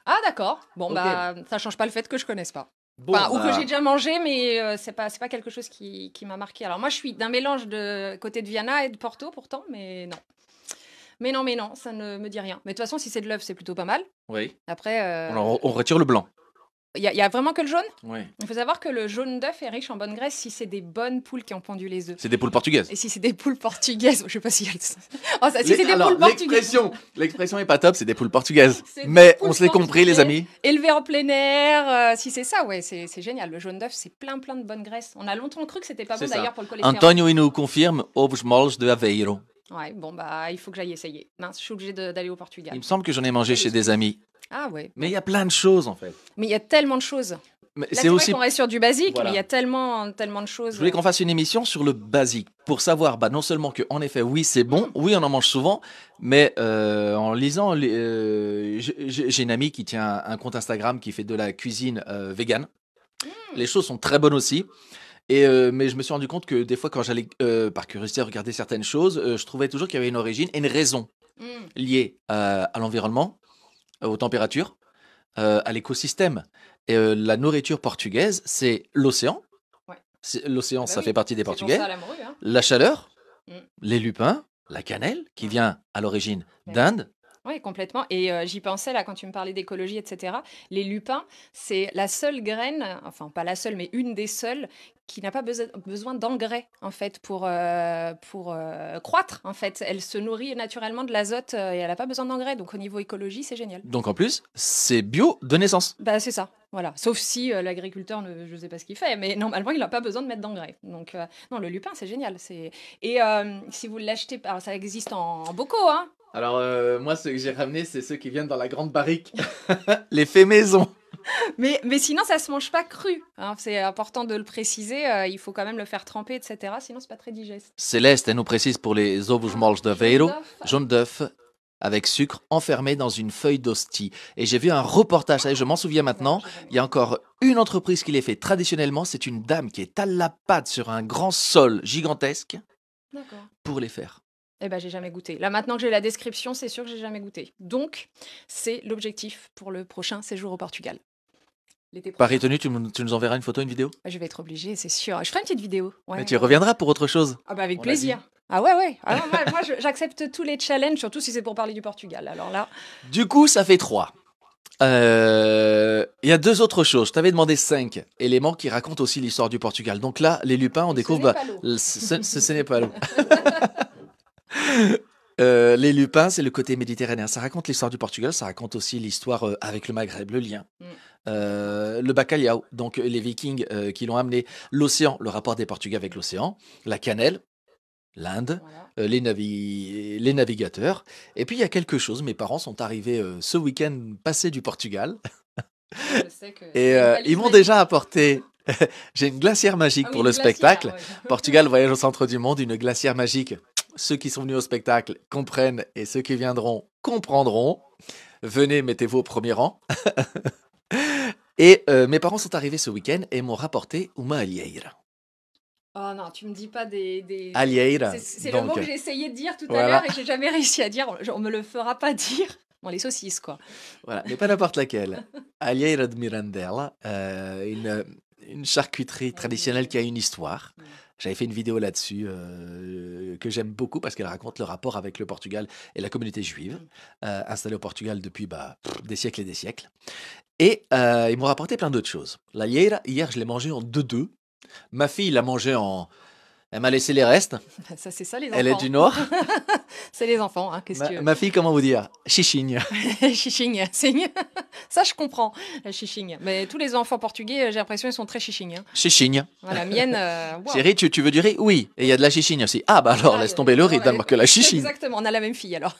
Ah d'accord. Bon, bah, ça change pas le fait que je connaisse pas. Ou que bah. j'ai déjà mangé, mais euh, c'est pas pas quelque chose qui, m'a marqué. Alors moi, je suis d'un mélange de côté de Viana et de Porto pourtant, mais non. Mais non, mais non, ça ne me dit rien. Mais de toute façon, si c'est de l'œuf, c'est plutôt pas mal. Oui. Après. Euh, on, on retire le blanc. Il y, a- vraiment que le jaune. Oui. Il faut savoir que le jaune d'œuf est riche en bonne graisse si c'est des bonnes poules qui ont pondu les œufs. C'est des poules portugaises. Et si c'est des poules portugaises, je ne sais pas si a (laughs) Oh, si c'est des poules portugaises L'expression, l'expression est pas top, c'est des poules portugaises. Mais on se l'est compris, les amis. élevées en plein air, euh, si c'est ça, ouais, c'est génial. Le jaune d'œuf, c'est plein plein de bonnes graisses. On a longtemps cru que c'était pas bon d'ailleurs pour le cholestérol. Antonio, il nous confirme ovos moles de Aveiro. Ouais, bon, bah, il faut que j'aille essayer. Mince, je suis obligée d'aller au Portugal. Il me semble que j'en ai mangé chez des amis. Ah ouais. Mais il y a plein de choses en fait. Mais il y a tellement de choses. c'est aussi. qu'on sur du basique, mais il y a tellement, tellement de choses. Je voulais euh. qu'on fasse une émission sur le basique pour savoir bah, non seulement que en effet oui c'est bon, oui on en mange souvent, mais euh, en lisant, euh, j'ai- une amie qui tient un compte Instagram qui fait de la cuisine vegan végane. Mmh. Les choses sont très bonnes aussi. Et, euh, mais je me suis rendu compte que des fois, quand j'allais euh, par curiosité regarder certaines choses, euh, je trouvais toujours qu'il y avait une origine et une raison hmm. liée à, l'environnement, aux températures, à l'écosystème. Et la nourriture portugaise, c'est l'océan. L'océan, bah ça fait partie des Portugais. Hein. La chaleur, hmm. les lupins, la cannelle, qui vient à l'origine bah d'Inde, oui, complètement. Et euh, j'y pensais là quand tu me parlais d'écologie, etc. Les lupins, c'est la seule graine, enfin pas la seule, mais une des seules qui n'a pas besoin d'engrais en fait pour euh, pour euh, croître en fait. Elle se nourrit naturellement de l'azote et elle n'a pas besoin d'engrais. Donc au niveau écologie, c'est génial. Donc en plus, c'est bio de naissance. Bah c'est ça. Voilà, sauf si l'agriculteur, ne, je ne sais pas ce qu'il fait, mais normalement, il n'a pas besoin de mettre d'engrais. Donc, non, le lupin, c'est génial. Et si vous l'achetez, ça existe en, en bocaux, hein, alors, euh, moi, ce que j'ai ramené c'est ceux qui viennent dans la grande barrique. (laughs) (laughs) les faits maison. Mais, sinon, ça se mange pas cru. Hein. c'est important de le préciser. Euh, il faut quand même le faire tremper, etc. Sinon, c'est pas très digeste. Céleste, elle nous précise pour les ovos ah, de Veiro, jaune d'œuf avec sucre enfermé dans une feuille d'hostie. Et j'ai vu un reportage, je m'en souviens maintenant, il y a encore une entreprise qui les fait traditionnellement, c'est une dame qui est à la pâte sur un grand sol gigantesque pour les faire. Eh ben, j'ai jamais goûté. Là, maintenant que j'ai la description, c'est sûr que j'ai jamais goûté. Donc, c'est l'objectif pour le prochain séjour au Portugal. Paris tenu, tu, nous enverras une photo, une vidéo bah, Je vais être obligée, c'est sûr. Je ferai une petite vidéo. Mais tu reviendras pour autre chose ah bah Avec plaisir. Ah ouais, ouais. Ah, moi, j'accepte tous les challenges, surtout si c'est pour parler du Portugal. Alors là. Du coup, ça fait trois. Euh, il y a deux autres choses. Je t'avais demandé cinq éléments qui racontent aussi l'histoire du Portugal. Donc là, les Lupins, on découvre. Bah, ce n'est pas l'eau. Ce, n'est pas l'eau. Euh, les lupins, c'est le côté méditerranéen. Ça raconte l'histoire du Portugal, ça raconte aussi l'histoire euh, avec le Maghreb, le lien. Mm. Euh, le bacalhau, donc les vikings qui l'ont amené, l'océan, le rapport des Portugais avec l'océan, la cannelle, l'Inde, les, navigateurs. Et puis il y a quelque chose, mes parents sont arrivés ce week-end passé du Portugal. Ah, Et ils m'ont déjà apporté (laughs) J'ai une glacière magique ah pour le spectacle. Portugal voyage au centre du monde, une glacière magique ceux qui sont venus au spectacle comprennent et ceux qui viendront comprendront. Venez, mettez-vous au premier rang. (laughs) et euh, mes parents sont arrivés ce week-end et m'ont rapporté Uma Alieira. Oh non, tu me dis pas des. Alieira. C'est le mot que j'ai essayé de dire tout à l'heure et j'ai jamais réussi à dire. On, me le fera pas dire. Bon, les saucisses, quoi. Voilà, mais pas n'importe laquelle. (laughs) Alieira de Mirandela, euh, une, une charcuterie traditionnelle qui a une histoire. J'avais fait une vidéo là-dessus euh, que j'aime beaucoup parce qu'elle raconte le rapport avec le Portugal et la communauté juive mmh. euh, installée au Portugal depuis bah, des siècles et des siècles. Et euh, ils m'ont rapporté plein d'autres choses. La yeira hier, je l'ai mangée en deux-deux. Ma fille l'a mangée en elle m'a laissé les restes. (laughs) Ça, c'est ça, les enfants. Elle est du Nord. (laughs) c'est les enfants, hein, ma, que Ma fille, comment vous dire Chichigne. (laughs) chichigne, ça, je comprends, chichigne. Mais tous les enfants portugais, euh, j'ai l'impression, ils sont très chichignes. Hein. Chichigne. La mienne. Euh, Chérie, tu, veux du riz Oui. Et il y a de la chichigne aussi. Ah, bah ah, alors, laisse tomber le riz, donne que la chichigne. Exactement, on a la même fille alors.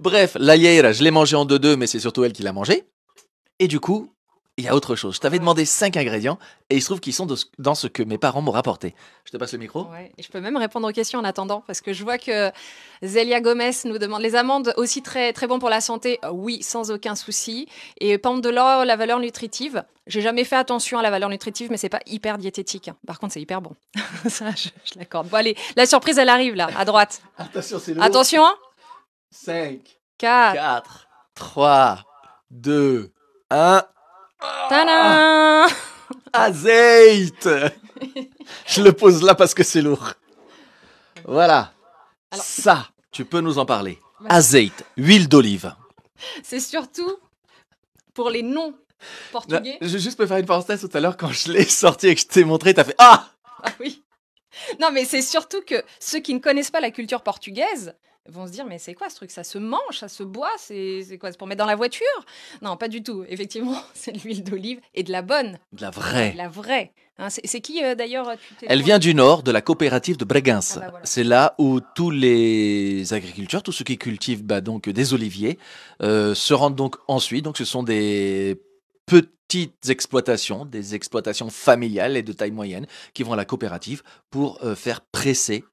Bref, la hier, je l'ai mangée en deux-deux, mais c'est surtout elle qui l'a mangée. Et du coup, il y a autre chose. Je t'avais demandé cinq ingrédients et il se trouve qu'ils sont dans ce que mes parents m'ont rapporté. Je te passe le micro. Ouais, et je peux même répondre aux questions en attendant parce que je vois que Zélia Gomez nous demande les amandes aussi très très bon pour la santé. Euh, oui, sans aucun souci. Et pente de l'or, la valeur nutritive. J'ai jamais fait attention à la valeur nutritive, mais c'est pas hyper diététique. Hein. Par contre, c'est hyper bon. (laughs) Ça, je, l'accorde. Bon, allez, la surprise, elle arrive là, à droite. Attention, c'est le. Attention. 5, 4 3, 2, 1. Tadam Azeite Je le pose là parce que c'est lourd. Voilà. Ça, tu peux nous en parler. Azeite, huile d'olive. C'est surtout pour les noms portugais. je juste peux faire une parenthèse tout à l'heure quand je l'ai sorti et que je t'ai montré, t'as fait Ah Ah oui. Non, mais c'est surtout que ceux qui ne connaissent pas la culture portugaise, vont se dire mais c'est quoi ce truc Ça se mange, ça se boit, c'est quoi C'est pour mettre dans la voiture Non, pas du tout. Effectivement, (laughs) c'est de l'huile d'olive et de la bonne. De la vraie. la vraie. Hein. c'est qui euh, d'ailleurs euh, Elle vient du nord, de la coopérative de Breguins. Ah, bah, c'est là où tous les agriculteurs, tous ceux qui cultivent bah, donc des oliviers, euh, se rendent donc ensuite. Donc ce sont des petites exploitations, des exploitations familiales et de taille moyenne qui vont à la coopérative pour faire presser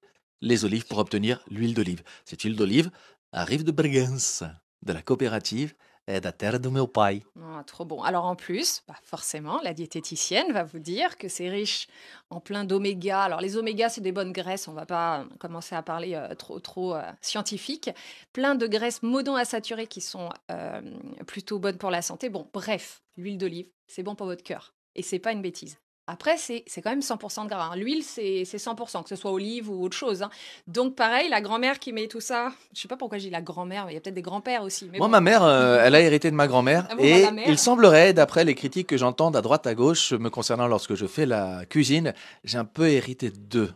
les olives pour obtenir l'huile d'olive. Cette huile d'olive arrive de Bregenz, de la coopérative et de terre de meu ah, trop bon. Alors en plus, bah, forcément, la diététicienne va vous dire que c'est riche en plein d'oméga. Alors les oméga, c'est des bonnes graisses, on va pas commencer à parler euh, trop, trop euh, scientifique. Plein de graisses monoinsaturées qui sont euh, plutôt bonnes pour la santé. Bon, bref, l'huile d'olive, c'est bon pour votre cœur. Et c'est pas une bêtise. Après, c'est quand même 100% de gras. Hein. L'huile, c'est 100%, que ce soit olive ou autre chose. Hein. Donc, pareil, la grand-mère qui met tout ça. Je ne sais pas pourquoi j'ai la grand-mère, mais il y a peut-être des grands-pères aussi. Moi, ma mère, euh, (laughs) elle a hérité de ma grand-mère. Ah bah, et il semblerait, d'après les critiques que j'entends à droite à gauche me concernant lorsque je fais la cuisine, j'ai un peu hérité d'eux.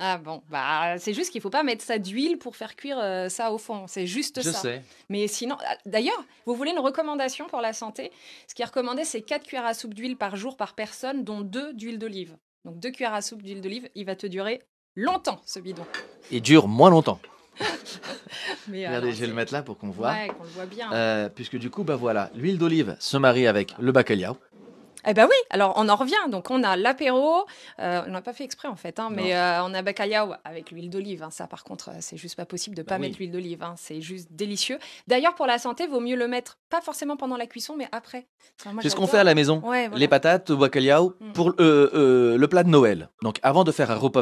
Ah bon, bah c'est juste qu'il faut pas mettre ça d'huile pour faire cuire euh, ça au fond, c'est juste Je Sais. Mais sinon, ah, d'ailleurs, vous voulez une recommandation pour la santé Ce qui est recommandé, c'est 4 cuillères à soupe d'huile par jour par personne, dont 2 d'huile d'olive. Donc 2 cuillères à soupe d'huile d'olive, il va te durer longtemps ce bidon. Il dure moins longtemps. (laughs) Regardez, je vais le mettre là pour qu'on voit. Ouais, qu'on le voit bien. Euh, puisque du coup, bah voilà, l'huile d'olive se marie avec le bacalhau. Eh ben oui, alors on en revient. Donc on a l'apéro, euh, on n'a pas fait exprès en fait, hein, mais euh, on a bacalhau avec l'huile d'olive. Hein. Ça par contre, euh, c'est juste pas possible de bah pas mettre l'huile d'olive. Hein. C'est juste délicieux. D'ailleurs pour la santé, vaut mieux le mettre pas forcément pendant la cuisson, mais après. c'est ce qu'on fait à la maison. Les patates, bacalhau mm. pour le plat de Noël. Donc avant de faire un repas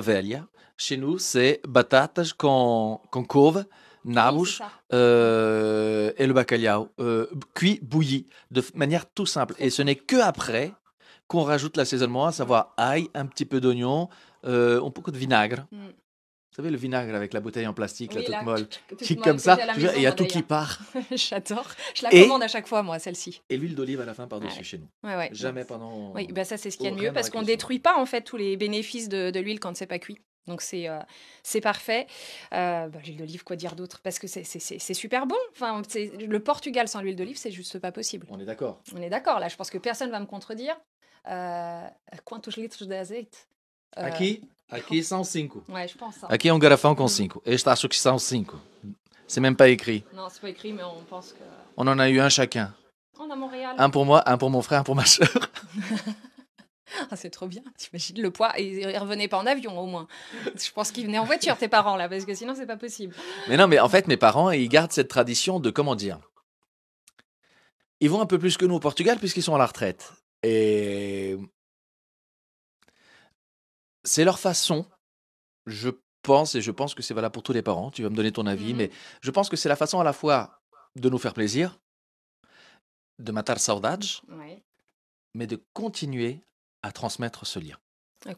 chez nous c'est patates qu'on couve nabush euh, et le bacalhau, euh, cuit, bouilli, de manière tout simple. Et ce n'est que après qu'on rajoute l'assaisonnement, à savoir ail, un petit peu d'oignon, euh, un peu de vinaigre. Mm. Vous savez, le vinaigre avec la bouteille en plastique, la toute molle, qui, comme ça, et il y a tout qui hein. part. (laughs) J'adore. Je la commande à chaque fois, moi, celle-ci. Et l'huile d'olive à la fin par-dessus chez nous. Jamais pendant. Oui, bah, ça, c'est ce qu'il y a de mieux parce qu'on ne détruit pas, en fait, tous les bénéfices de, l'huile quand n'est pas cuit. Donc euh, c'est parfait. Euh, bah, l'huile d'olive, quoi dire d'autre Parce que c'est, super bon. Enfin, le Portugal sans l'huile d'olive, c'est juste pas possible. On est d'accord. On est d'accord. Là, je pense que personne va me contredire. Euh, quantos litros de azeite euh, Aqui, À qui cinco. Ouais, je pense. Hein. Aqui é um garrafão com cinco. Este acho que são cinco. C'est même pas écrit. Non, c'est pas écrit, mais on pense que. On en a eu un chacun. On a Montréal. Un pour moi, un pour mon frère, un pour ma soeur. (laughs) Ah, c'est trop bien, t'imagines le poids. Et ils revenaient pas en avion au moins. Je pense qu'ils venaient en voiture, tes parents, là, parce que sinon, c'est pas possible. Mais non, mais en fait, mes parents, ils gardent cette tradition de, comment dire, ils vont un peu plus que nous au Portugal puisqu'ils sont à la retraite. Et c'est leur façon, je pense, et je pense que c'est valable pour tous les parents, tu vas me donner ton avis, mmh. mais je pense que c'est la façon à la fois de nous faire plaisir, de matar saudage, mais de continuer à transmettre ce lien.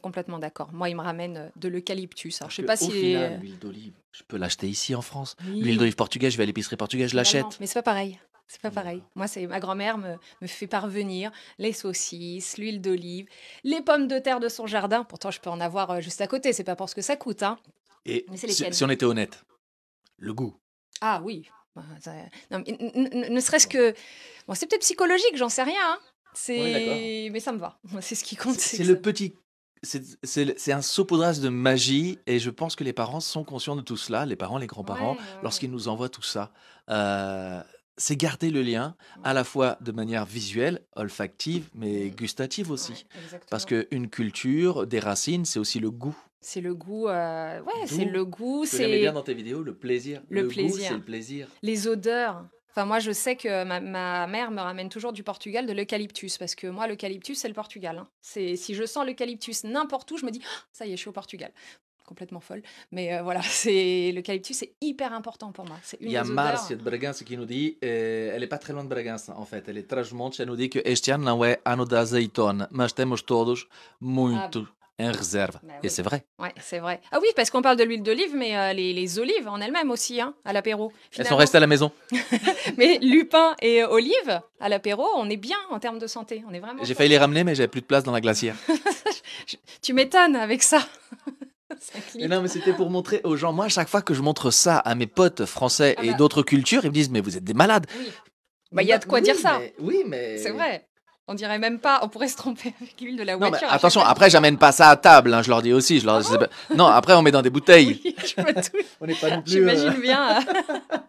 Complètement d'accord. Moi, il me ramène euh, de l'eucalyptus. Alors, je sais pas si. Euh, d'olive, je peux l'acheter ici en France. L'huile d'olive portugaise, je vais à l'épicerie portugaise, je bah l'achète. mais c'est pas pareil. C'est pas pareil. Moi, c'est ma grand-mère me, fait parvenir les saucisses, l'huile d'olive, les pommes de terre de son jardin. Pourtant, je peux en avoir euh, juste à côté. C'est pas ce que ça coûte, hein. Et si, on était honnête, le goût. Ah oui. Bah, ne serait-ce que c'est peut-être psychologique, j'en sais rien. Hein. C'est, mais ça me va. C'est ce qui compte. C'est le petit c'est un saupoudrage de magie et je pense que les parents sont conscients de tout cela, les parents, les grands-parents, lorsqu'ils nous envoient tout ça. Euh, c'est garder le lien à la fois de manière visuelle, olfactive, mais gustative aussi. Parce qu'une culture, des racines, c'est aussi le goût. C'est le goût, euh, ouais, c'est le goût. c'est bien dans tes vidéos, le plaisir. le plaisir. c'est le plaisir. Les odeurs, Enfin, moi, je sais que ma, mère me ramène toujours du Portugal de l'eucalyptus, parce que moi, l'eucalyptus, c'est le Portugal. Hein. C'est Si je sens l'eucalyptus n'importe où, je me dis, «Ah, ça y est, je suis au Portugal. Complètement folle. Mais euh, voilà, (laughs) c'est l'eucalyptus, c'est hyper important pour moi. Il y a Marcia de Bragança qui nous dit, euh, elle est pas très loin de Bragança, en fait. Elle est Trasmonte, elle nous dit que este ano não é ano da azeitona, mas temos todos ah, muito en réserve. Ben et c'est vrai. Ouais, c'est vrai. Ah oui, parce qu'on parle de l'huile d'olive, mais euh, les, olives en elles-mêmes aussi, hein, à l'apéro. Elles sont restées à la maison. (laughs) mais lupin et olives, olive, à l'apéro, on est bien en termes de santé. On est vraiment. J'ai failli les ramener, mais j'avais plus de place dans la glacière. (laughs) tu m'étonnes avec ça. (laughs) Mais non, mais c'était pour montrer aux gens. Moi, à chaque fois que je montre ça à mes potes français ah et bah. d'autres cultures, ils me disent Mais vous êtes des malades. Bah, il y a de quoi dire ça. oui, mais. C'est vrai. On dirait même pas, on pourrait se tromper avec l'huile de la voiture. Hein, attention, après, j'amène pas ça à table, hein, je leur dis aussi. Je ah non, après, on met dans des bouteilles. me on n'est pas euh, J'imagine bien. Euh. (laughs)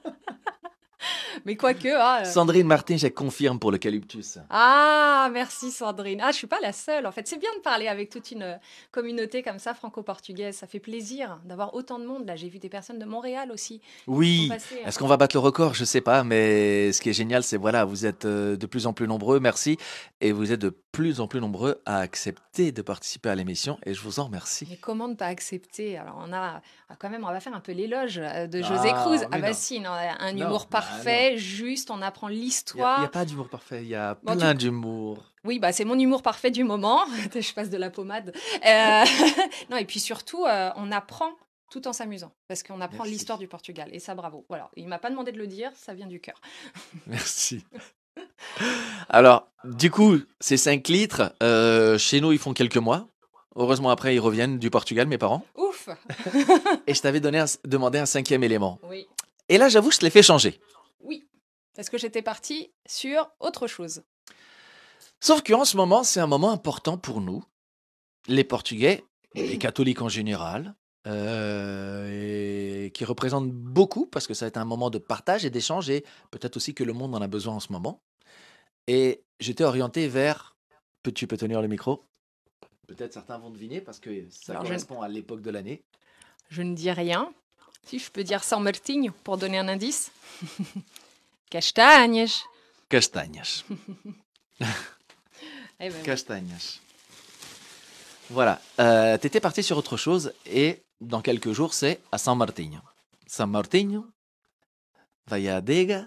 (laughs) Mais quoique. Ah, euh. Sandrine Martin, je confirme pour l'eucalyptus. Ah, merci Sandrine. Ah, je suis pas la seule en fait. C'est bien de parler avec toute une euh, communauté comme ça, franco-portugaise. Ça fait plaisir d'avoir autant de monde. Là, j'ai vu des personnes de Montréal aussi. Oui. Euh. Est-ce qu'on va battre le record Je ne sais pas. Mais ce qui est génial, c'est voilà, vous êtes de plus en plus nombreux. Merci. Et vous êtes de plus en plus nombreux à accepter de participer à l'émission et je vous en remercie. Mais comment ne pas accepter Alors on a ah, quand même, on va faire un peu l'éloge euh, de ah José Cruz. Ah bah si, un humour bah parfait, juste, on apprend l'histoire. Il n'y a, pas d'humour parfait, il y a plein d'humour. Oui, bah, c'est mon humour parfait du moment. (laughs) je passe de la pommade. Euh, (laughs) non, et puis surtout, euh, on apprend tout en s'amusant, parce qu'on apprend l'histoire du Portugal. Et ça, bravo. Voilà, il m'a pas demandé de le dire, ça vient du cœur. (laughs) Merci. Alors, du coup, ces 5 litres, euh, chez nous, ils font quelques mois. Heureusement, après, ils reviennent du Portugal, mes parents. Ouf (laughs) Et je t'avais demandé un cinquième élément. Oui. Et là, j'avoue, je te l'ai fait changer. Oui, parce que j'étais partie sur autre chose. Sauf qu'en ce moment, c'est un moment important pour nous, les Portugais, et les (clears throat) catholiques en général, euh, et qui représentent beaucoup parce que ça va être un moment de partage et d'échange et peut-être aussi que le monde en a besoin en ce moment. Et j'étais orienté vers. Tu peux tenir le micro Peut-être certains vont deviner parce que ça correspond à l'époque de l'année. Je ne dis rien. Si je peux dire San Martin pour donner un indice. (laughs) Castagnes. Castagnes. (laughs) Eh ben Castagnes. Voilà. Euh, tu étais parti sur autre chose et dans quelques jours, c'est à San Martin. San Martin, Valladega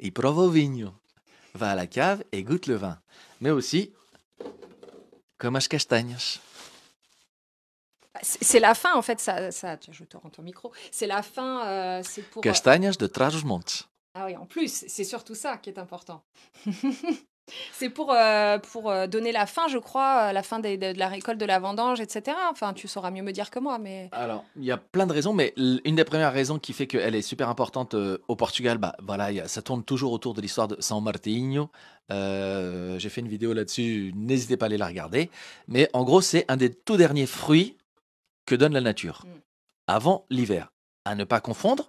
y Provo vino va à la cave et goûte le vin, mais aussi comme comas castagnes. C'est la fin, en fait, ça, ça je te rends ton micro. C'est la fin, euh, euh de Trasos montes Ah oui, en plus, c'est surtout ça qui est important. (laughs) C'est pour, euh, pour euh, donner la fin, je crois, la fin de, la récolte, de la vendange, etc. Enfin, tu sauras mieux me dire que moi, mais... Alors, il y a plein de raisons, mais une des premières raisons qui fait qu'elle est super importante euh, au Portugal, bah, voilà, ça tourne toujours autour de l'histoire de San Martinho. J'ai fait une vidéo là-dessus, n'hésitez pas à aller la regarder. Mais en gros, c'est un des tout derniers fruits que donne la nature, mm. avant l'hiver. À ne pas confondre,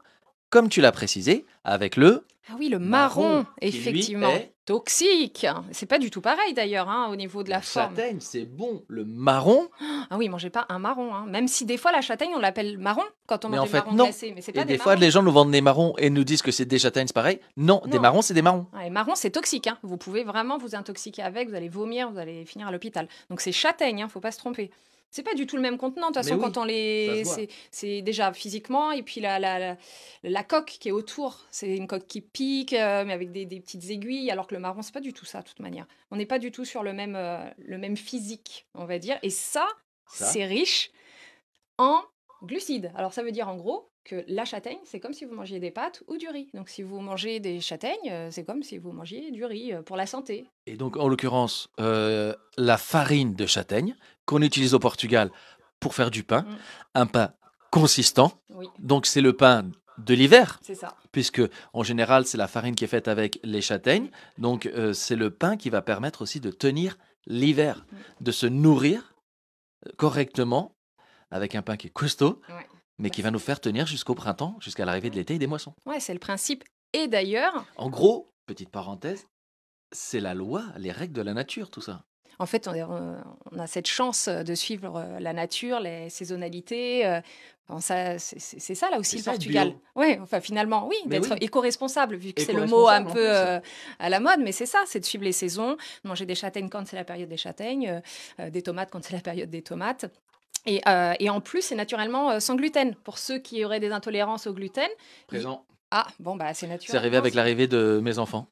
comme tu l'as précisé, avec le... Ah oui, le marron, effectivement toxique. C'est pas du tout pareil d'ailleurs hein, au niveau de la, la Châtaigne, c'est bon. Le marron. Ah oui, mangez pas un marron. Hein. Même si des fois la châtaigne, on l'appelle marron quand on mange des marrons non. Mais c'est pas et des, fois, les gens nous vendent des marrons et nous disent que c'est des châtaignes, c'est pareil. Non, des marrons, c'est des marrons. Ah, et marron, c'est toxique. Hein. Vous pouvez vraiment vous intoxiquer avec. Vous allez vomir, vous allez finir à l'hôpital. Donc c'est châtaigne. Faut pas se tromper. C'est pas du tout le même contenant. De toute façon, quand on les. C'est déjà physiquement, et puis la, la, la, coque qui est autour. C'est une coque qui pique, euh, mais avec des, des, petites aiguilles, alors que le marron, c'est pas du tout ça, de toute manière. On n'est pas du tout sur le même, euh, le même physique, on va dire. Et ça, c'est riche en glucides. Alors, ça veut dire en gros que la châtaigne, c'est comme si vous mangiez des pâtes ou du riz. Donc si vous mangez des châtaignes, euh, c'est comme si vous mangiez du riz pour la santé. Et donc en l'occurrence, la farine de châtaigne qu'on utilise au Portugal pour faire du pain, mm. un pain consistant. Donc c'est le pain de l'hiver. Puisque en général, c'est la farine qui est faite avec les châtaignes. Donc euh, c'est le pain qui va permettre aussi de tenir l'hiver, mm. de se nourrir euh, correctement avec un pain qui est costaud. Mais qui va nous faire tenir jusqu'au printemps, jusqu'à l'arrivée de l'été et des moissons. Ouais, c'est le principe. Et d'ailleurs. En gros, petite parenthèse, c'est la loi, les règles de la nature, tout ça en fait, on, a cette chance de suivre euh, la nature, les saisonnalités. Euh, ça, c'est ça là aussi le Portugal. Oui, enfin finalement, oui, d'être éco-responsable, vu que c'est le mot un peu euh, à la mode, mais c'est ça, c'est de suivre les saisons, manger des châtaignes quand c'est la période des châtaignes, des tomates quand c'est la période des tomates. Et, en plus, c'est naturellement sans gluten. Pour ceux qui auraient des intolérances au gluten. Présent. Ah, bon, bah, c'est naturel. C'est arrivé avec l'arrivée de mes enfants.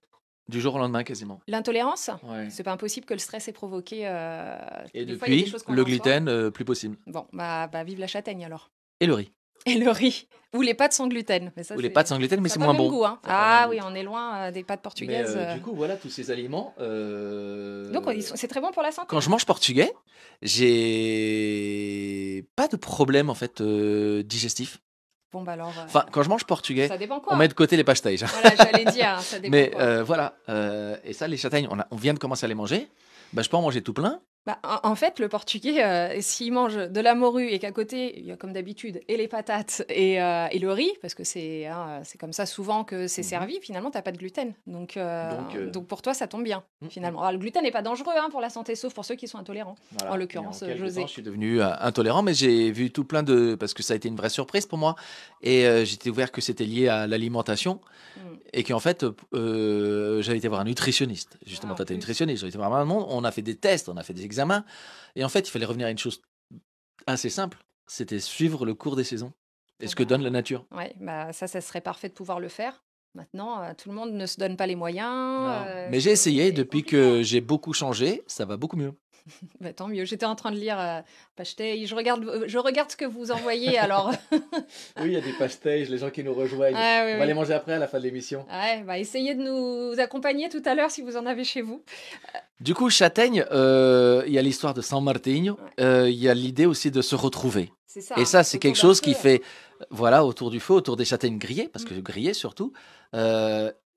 Du jour au lendemain, quasiment. L'intolérance C'est pas impossible que le stress ait provoqué. Euh, et depuis, le gluten, euh, plus possible. Bon, bah, bah, vive la châtaigne alors. Et le riz. (laughs) Et le riz. Ou les pâtes sans gluten. Mais Ou les pâtes sans gluten, mais c'est moins bon. Ah oui, on est loin euh, des pâtes portugaises. du coup, voilà tous ces aliments. Donc, c'est très bon pour la santé. Quand je hein. mange portugais, j'ai pas de problème en fait digestif. Bon, alors. Euh, enfin, quand je mange portugais, on met de côté les pastèges. Voilà, j'allais dire, ça (laughs) dépend. Mais quoi. Euh, voilà, euh, et ça, les châtaignes, on, vient de commencer à les manger. Ben, je peux en manger tout plein, bah, en fait, le portugais, euh, s'il mange de la morue et qu'à côté, il y a comme d'habitude et les patates et, euh, le riz, parce que c'est hein, c'est comme ça souvent que c'est mhm. servi, finalement, tu n'as pas de gluten. Donc, euh, donc, pour toi, ça tombe bien, mhm. finalement. le gluten n'est pas dangereux hein, pour la santé, sauf pour ceux qui sont intolérants, en l'occurrence, José. je suis devenu intolérant, mais j'ai vu tout plein de... parce que ça a été une vraie surprise pour moi. Et j'étais ouvert que c'était lié à l'alimentation et hmm. et qu'en fait, j'avais été voir un nutritionniste. Justement, ah, tu as été nutritionniste, On a fait des tests, on a fait des examens et en fait, il fallait revenir à une chose assez simple, c'était suivre le cours des saisons et eh ce que donne ben, la nature. Oui, bah ça, ça serait parfait de pouvoir le faire. Maintenant, euh, tout le monde ne se donne pas les moyens. Euh, mais j'ai essayé, depuis hein. que j'ai beaucoup changé, ça va beaucoup mieux. (laughs) Bah, tant mieux. J'étais en train de lire euh, Je regarde, euh, je regarde ce que vous envoyez (laughs) alors. oui, il y a des pastèges les gens qui nous rejoignent. Ah On va les manger après à la fin de l'émission. Bah, essayez de nous accompagner tout à l'heure si vous en avez chez vous. Du coup, Châtaigne, euh, il y a l'histoire de San Martino. Euh, il y a l'idée aussi de se retrouver. Et ça, c'est quelque chose qui fait, voilà, autour du feu, autour des châtaignes grillées, parce que grillées surtout.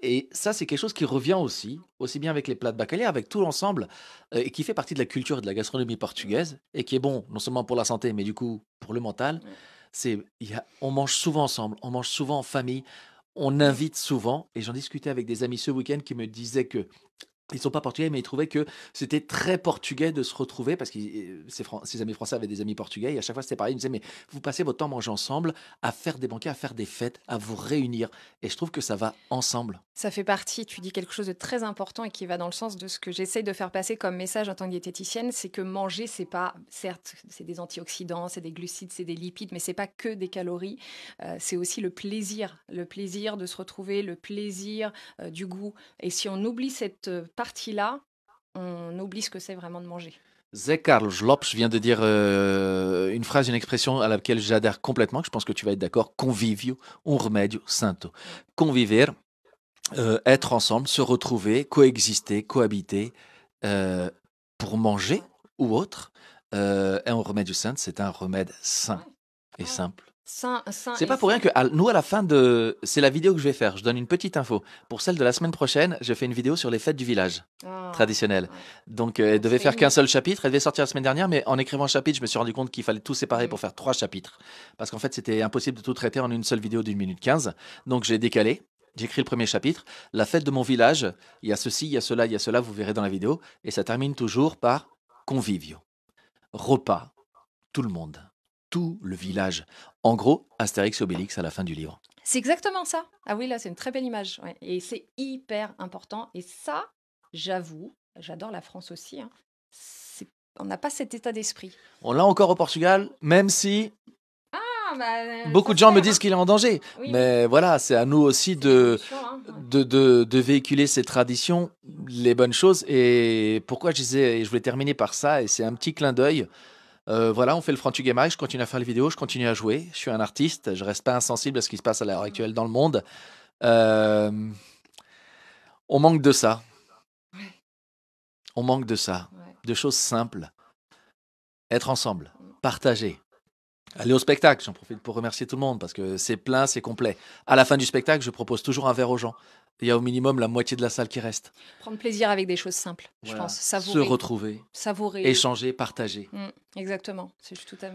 Et ça, c'est quelque chose qui revient aussi, aussi bien avec les plats de bacalhau, avec tout l'ensemble, euh, et qui fait partie de la culture et de la gastronomie portugaise, et qui est bon, non seulement pour la santé, mais du coup, pour le mental. C'est, on mange souvent ensemble, on mange souvent en famille, on invite souvent, et j'en discutais avec des amis ce week-end qui me disaient que ils sont pas portugais, mais ils trouvaient que c'était très portugais de se retrouver parce que euh, ces amis français avaient des amis portugais et à chaque fois c'était pareil. Ils me disaient mais vous passez votre temps à manger ensemble, à faire des banquets, à faire des fêtes, à vous réunir et je trouve que ça va ensemble ça fait partie, tu dis quelque chose de très important et qui va dans le sens de ce que j'essaye de faire passer comme message en tant que diététicienne, c'est que manger, c'est pas, certes, c'est des antioxydants, c'est des glucides, c'est des lipides, mais c'est pas que des calories, euh, c'est aussi le plaisir, le plaisir de se retrouver, le plaisir euh, du goût. Et si on oublie cette euh, partie-là, on oublie ce que c'est vraiment de manger. Zé Carlos Lopes vient de dire une phrase, une expression à laquelle j'adhère complètement, je pense que tu vas être d'accord. Convivio, un remédio santo. Convivir » Euh, être ensemble, se retrouver, coexister, cohabiter euh, pour manger ou autre. Euh, et un remède du saint, c'est un remède sain et simple. c'est pas pour rien que nous, à la fin de. C'est la vidéo que je vais faire. Je donne une petite info. Pour celle de la semaine prochaine, je fais une vidéo sur les fêtes du village ah, traditionnel. Donc, ah, elle devait faire qu'un seul chapitre. Elle devait sortir la semaine dernière, mais en écrivant un chapitre, je me suis rendu compte qu'il fallait tout séparer pour faire trois chapitres. Parce qu'en fait, c'était impossible de tout traiter en une seule vidéo d'une minute quinze. Donc, j'ai décalé. J'écris le premier chapitre, la fête de mon village, il y a ceci, il y a cela, il y a cela, vous verrez dans la vidéo, et ça termine toujours par convivio. Repas, tout le monde, tout le village. En gros, Astérix et Obélix à la fin du livre. C'est exactement ça. Ah oui, là, c'est une très belle image. Et c'est hyper important. Et ça, j'avoue, j'adore la France aussi, hein. on n'a pas cet état d'esprit. On l'a encore au Portugal, même si Hein, bah, euh, Beaucoup de gens me disent hein. qu'il est en danger. Mais voilà, c'est à nous aussi hein. de, de, véhiculer ces traditions, les bonnes choses. Et pourquoi je disais, et je voulais terminer par ça, et c'est un petit clin d'œil. Euh, voilà, on fait le Game High je continue à faire les vidéos, je continue à jouer, je suis un artiste, je reste pas insensible à ce qui se passe à l'heure mm. actuelle dans le monde. Euh, on manque de ça. On manque de ça, de choses simples. Être ensemble, mm. partager, Allez au spectacle, j'en profite pour remercier tout le monde parce que c'est plein, c'est complet. À la fin du spectacle, je propose toujours un verre aux gens. Il y a au minimum la moitié de la salle qui reste. Prendre plaisir avec des choses simples, je pense. Savourer. Se retrouver. Savourer. Échanger, partager. Mm, exactement. C'est tout à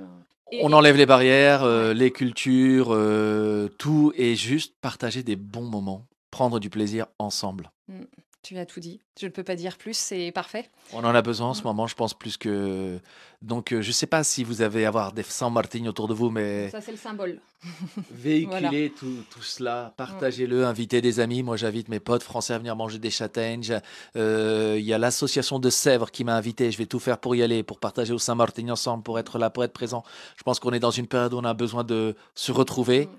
On enlève les barrières, euh, les cultures, euh, tout, et juste partager des bons moments, prendre du plaisir ensemble. Mm. Tu as tout dit. Je ne peux pas dire plus, c'est parfait. On en a besoin en ce moment, je pense, plus que. Donc, euh, je ne sais pas si vous avez avoir des saint Martin autour de vous, mais. Ça, c'est le symbole. (laughs) Véhiculez tout, tout, cela, mm. partagez-le, invitez des amis. Moi, j'invite mes potes français à venir manger des châtaignes. Euh, il y a l'association de Sèvres qui m'a invité. Je vais tout faire pour y aller, pour partager au Saint-Martin ensemble, pour être là, pour être présent. Je pense qu'on est dans une période où on a besoin de se retrouver. Mm.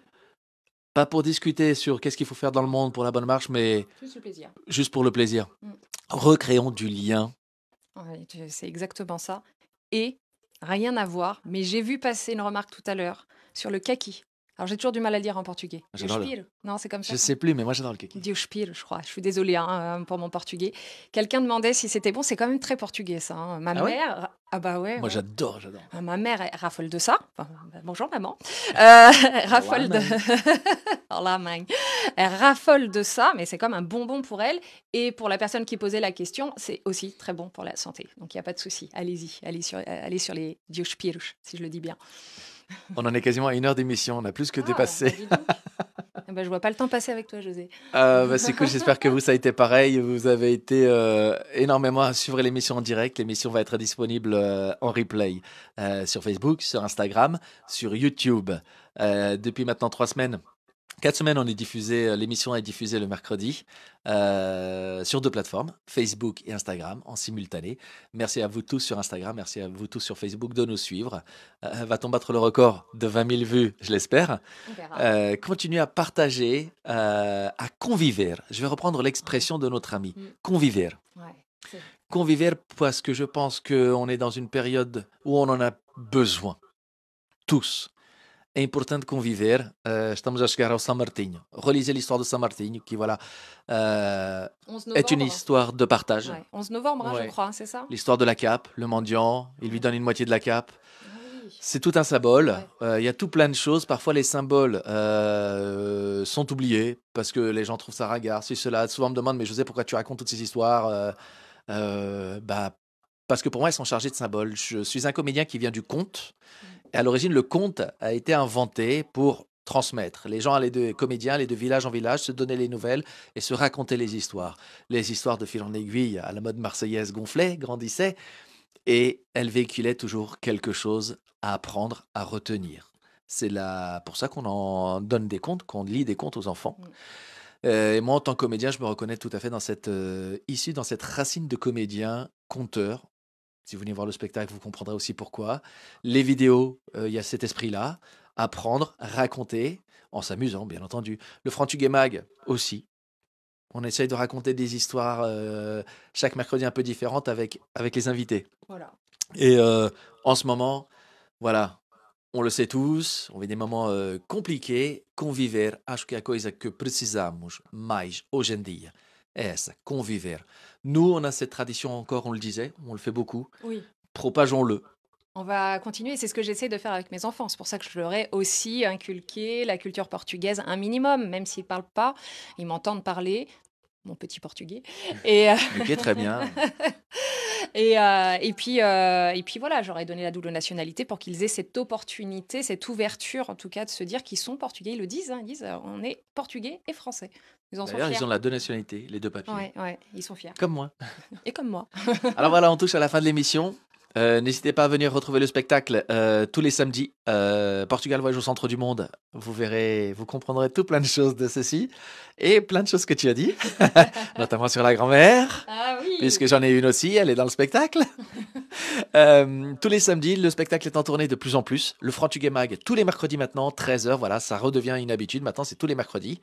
Pas pour discuter sur qu'est-ce qu'il faut faire dans le monde pour la bonne marche, mais juste, le plaisir. juste pour le plaisir. Mm. Recréons du lien. c'est exactement ça. Et rien à voir, mais j'ai vu passer une remarque tout à l'heure sur le kaki. Alors j'ai toujours du mal à dire en portugais. Ah, non, c'est comme ça. Je sais plus, mais moi j'adore le Diospir, je crois. Je suis désolée hein, euh, pour mon portugais. Quelqu'un demandait si c'était bon. C'est quand même très portugais ça. Hein. Ma ah mère. ah bah ouais. Moi j'adore, j'adore. Ah, ma mère raffole de ça. Bah, bonjour maman. Euh, (laughs) raffole de. la (laughs) Elle raffole de ça, mais c'est comme un bonbon pour elle. Et pour la personne qui posait la question, c'est aussi très bon pour la santé. Donc il n'y a pas de souci. Allez-y, allez sur, euh, allez sur les Diospir, si je le dis bien. (laughs) On en est quasiment à une heure d'émission, on a plus que ah, dépassé. Je bah, (laughs) ah bah, je vois pas le temps passer avec toi, José. Ah, bah, c'est cool, j'espère que vous, ça a été pareil. Vous avez été euh, énormément à suivre l'émission en direct. L'émission va être disponible euh, en replay euh, sur Facebook, sur Instagram, sur YouTube. depuis maintenant trois semaines, Quatre semaines, on est diffusé, euh, l'émission est diffusée le mercredi euh, sur deux plateformes, Facebook et Instagram, en simultané. Merci à vous tous sur Instagram, merci à vous tous sur Facebook de nous suivre. Euh, va-t-on battre le record de 20 000 vues Je l'espère. Euh, continuez à partager, à conviver. Je vais reprendre l'expression de notre ami, mm. conviver. Ouais, conviver parce que je pense qu'on est dans une période où on en a besoin. Tous important de conviver. Uh, estamos a chegar ao Saint martin Relisez l'histoire de Saint martin qui voilà, eh, est une histoire de partage. 11 novembre, hein, je crois, hein, c'est ça L'histoire de la cape, le mendiant, il lui donne une moitié de la cape. Ah c'est tout un symbole. Euh, il y a tout plein de choses. Parfois, les symboles euh, sont oubliés parce que les gens trouvent ça ragard. Si cela, souvent me demande, mais José, pourquoi tu racontes toutes ces histoires euh, bah, Parce que pour moi, elles sont chargées de symboles. Je suis un comédien qui vient du conte à l'origine, le conte a été inventé pour transmettre. Les gens allaient de comédiens, allaient de village en village, se donnaient les nouvelles et se racontaient les histoires. Les histoires de fil en aiguille, à la mode marseillaise, gonflaient, grandissaient, et elles véhiculaient toujours quelque chose à apprendre, à retenir. C'est là pour ça qu'on en donne des contes, qu'on lit des contes aux enfants. Mm. Euh, et moi, en tant que comédien, je me reconnais tout à fait dans cette euh, issue, dans cette racine de comédien, conteur, si vous venez voir le spectacle, vous comprendrez aussi pourquoi. Les vidéos, euh, il y a cet esprit-là. Apprendre, raconter, en s'amusant, bien entendu. Le Frantugue Mag aussi. On essaye de raconter des histoires euh, chaque mercredi un peu différentes avec, avec les invités. Et euh, en ce moment, voilà, on le sait tous, on vit des moments compliqués. Conviver, acho que a coisa que precisamos mais hoje est ça Nous, on a cette tradition encore, on le disait, on le fait beaucoup. Oui. Propageons-le. On va continuer, c'est ce que j'essaie de faire avec mes enfants. C'est pour ça que je leur ai aussi inculqué la culture portugaise un minimum, même s'ils ne parlent pas, ils m'entendent parler, mon petit portugais. (laughs) Et euh, très bien. (laughs) Euh, et, puis, euh, et puis voilà, j'aurais donné la double nationalité pour qu'ils aient cette opportunité, cette ouverture en tout cas, de se dire qu'ils sont portugais. Ils le disent, hein, ils disent on est portugais et français. Ils ils ont la deux nationalités, les deux papiers. Ouais, ils sont fiers. Comme moi. Et comme moi. (laughs) Alors voilà, on touche à la fin de l'émission. Euh, n'hésitez pas à venir retrouver le spectacle euh, tous les samedis. Euh, Portugal voyage au centre du monde. Vous verrez, vous comprendrez tout plein de choses de ceci et plein de choses que tu as dit, (laughs) notamment sur la grand-mère, ah puisque j'en ai une aussi. Elle est dans le spectacle. (laughs) tous les samedis, le spectacle est en tournée de plus en plus. Le Frantugue Mag tous les mercredis maintenant, 13 h Voilà, ça redevient une habitude. Maintenant, c'est tous les mercredis.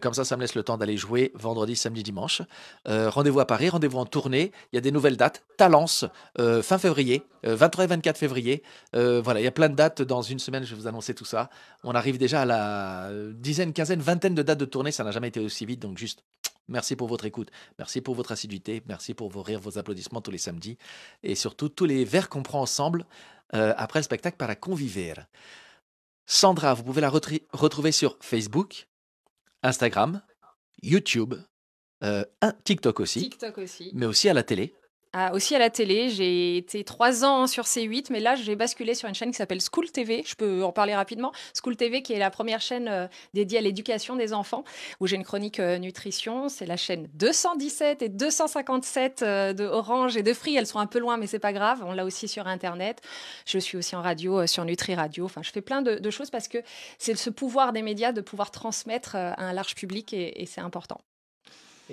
comme ça, ça me laisse le temps d'aller jouer vendredi, samedi, dimanche. rendez-vous à Paris, rendez-vous en tournée. Il y a des nouvelles dates. Talence fin février. 23 euh, et 24 février. Euh, voilà, il y a plein de dates. Dans une semaine, je vais vous annoncer tout ça. On arrive déjà à la dizaine, quinzaine, vingtaine de dates de tournée. Ça n'a jamais été aussi vite, donc juste Merci pour votre écoute, merci pour votre assiduité, merci pour vos rires, vos applaudissements tous les samedis et surtout tous les verres qu'on prend ensemble euh, après le spectacle par la Convivère. Sandra, vous pouvez la retrouver sur Facebook, Instagram, YouTube, TikTok aussi, TikTok aussi, mais aussi à la télé aussi à la télé. J'ai été trois ans hein, sur C8, mais là, j'ai basculé sur une chaîne qui s'appelle School TV. Je peux en parler rapidement. School TV, qui est la première chaîne euh, dédiée à l'éducation des enfants, où j'ai une chronique euh, nutrition. C'est la chaîne 217 et 257 euh, de Orange et de Free. Elles sont un peu loin, mais c'est pas grave. On l'a aussi sur Internet. Je suis aussi en radio, euh, sur Nutri Radio. Enfin, je fais plein de, choses parce que c'est ce pouvoir des médias de pouvoir transmettre à un large public et c'est important.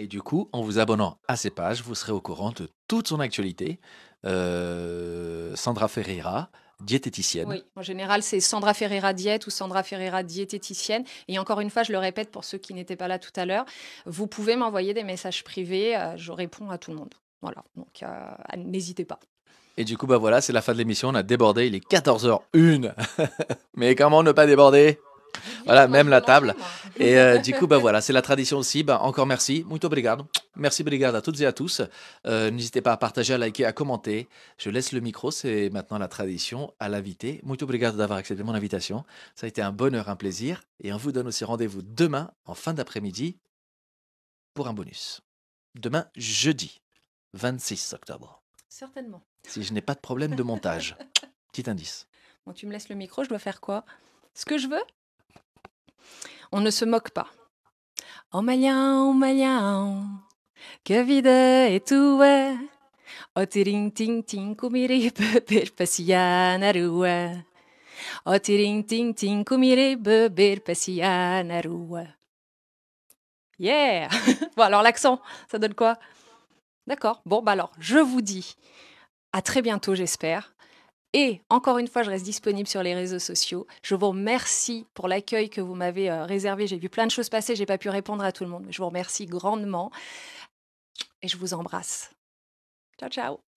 Et du coup, en vous abonnant à ces pages, vous serez au courant de toute son actualité. Euh, Sandra Ferreira, diététicienne. Oui, en général, c'est Sandra Ferreira Diète ou Sandra Ferreira diététicienne. Et encore une fois, je le répète pour ceux qui n'étaient pas là tout à l'heure, vous pouvez m'envoyer des messages privés, euh, je réponds à tout le monde. Voilà, donc euh, n'hésitez pas. Et du coup, bah voilà, c'est la fin de l'émission, on a débordé, il est 14h01. (laughs) Mais comment ne pas déborder voilà, même la table. Et euh, du coup, bah, voilà, c'est la tradition aussi. Bah, encore merci. Muito obrigado. Merci, brigade à toutes et à tous. Euh, n'hésitez pas à partager, à liker, à commenter. Je laisse le micro, c'est maintenant la tradition, à l'invité. Muito obrigado d'avoir accepté mon invitation. Ça a été un bonheur, un plaisir. Et on vous donne aussi rendez-vous demain, en fin d'après-midi, pour un bonus. Demain, jeudi, 26 octobre. Certainement. Si je n'ai pas de problème de montage. (laughs) Petit indice. Bon, tu me laisses le micro, je dois faire quoi Ce que je veux on ne se moque pas. Oh malien, oh malien, que vida é tua. Oh tirim, tim, tim, comerei (laughs) beber, passear na rua. Oh tirim, tim, tim, beber, passear na rua. Yeah (laughs) Bon alors l'accent, ça donne quoi D'accord. Bon bah alors, je vous dis à très bientôt j'espère et encore une fois, je reste disponible sur les réseaux sociaux. Je vous remercie pour l'accueil que vous m'avez euh, réservé. J'ai vu plein de choses passer, j'ai pas pu répondre à tout le monde. je vous remercie grandement et je vous embrasse. Ciao, ciao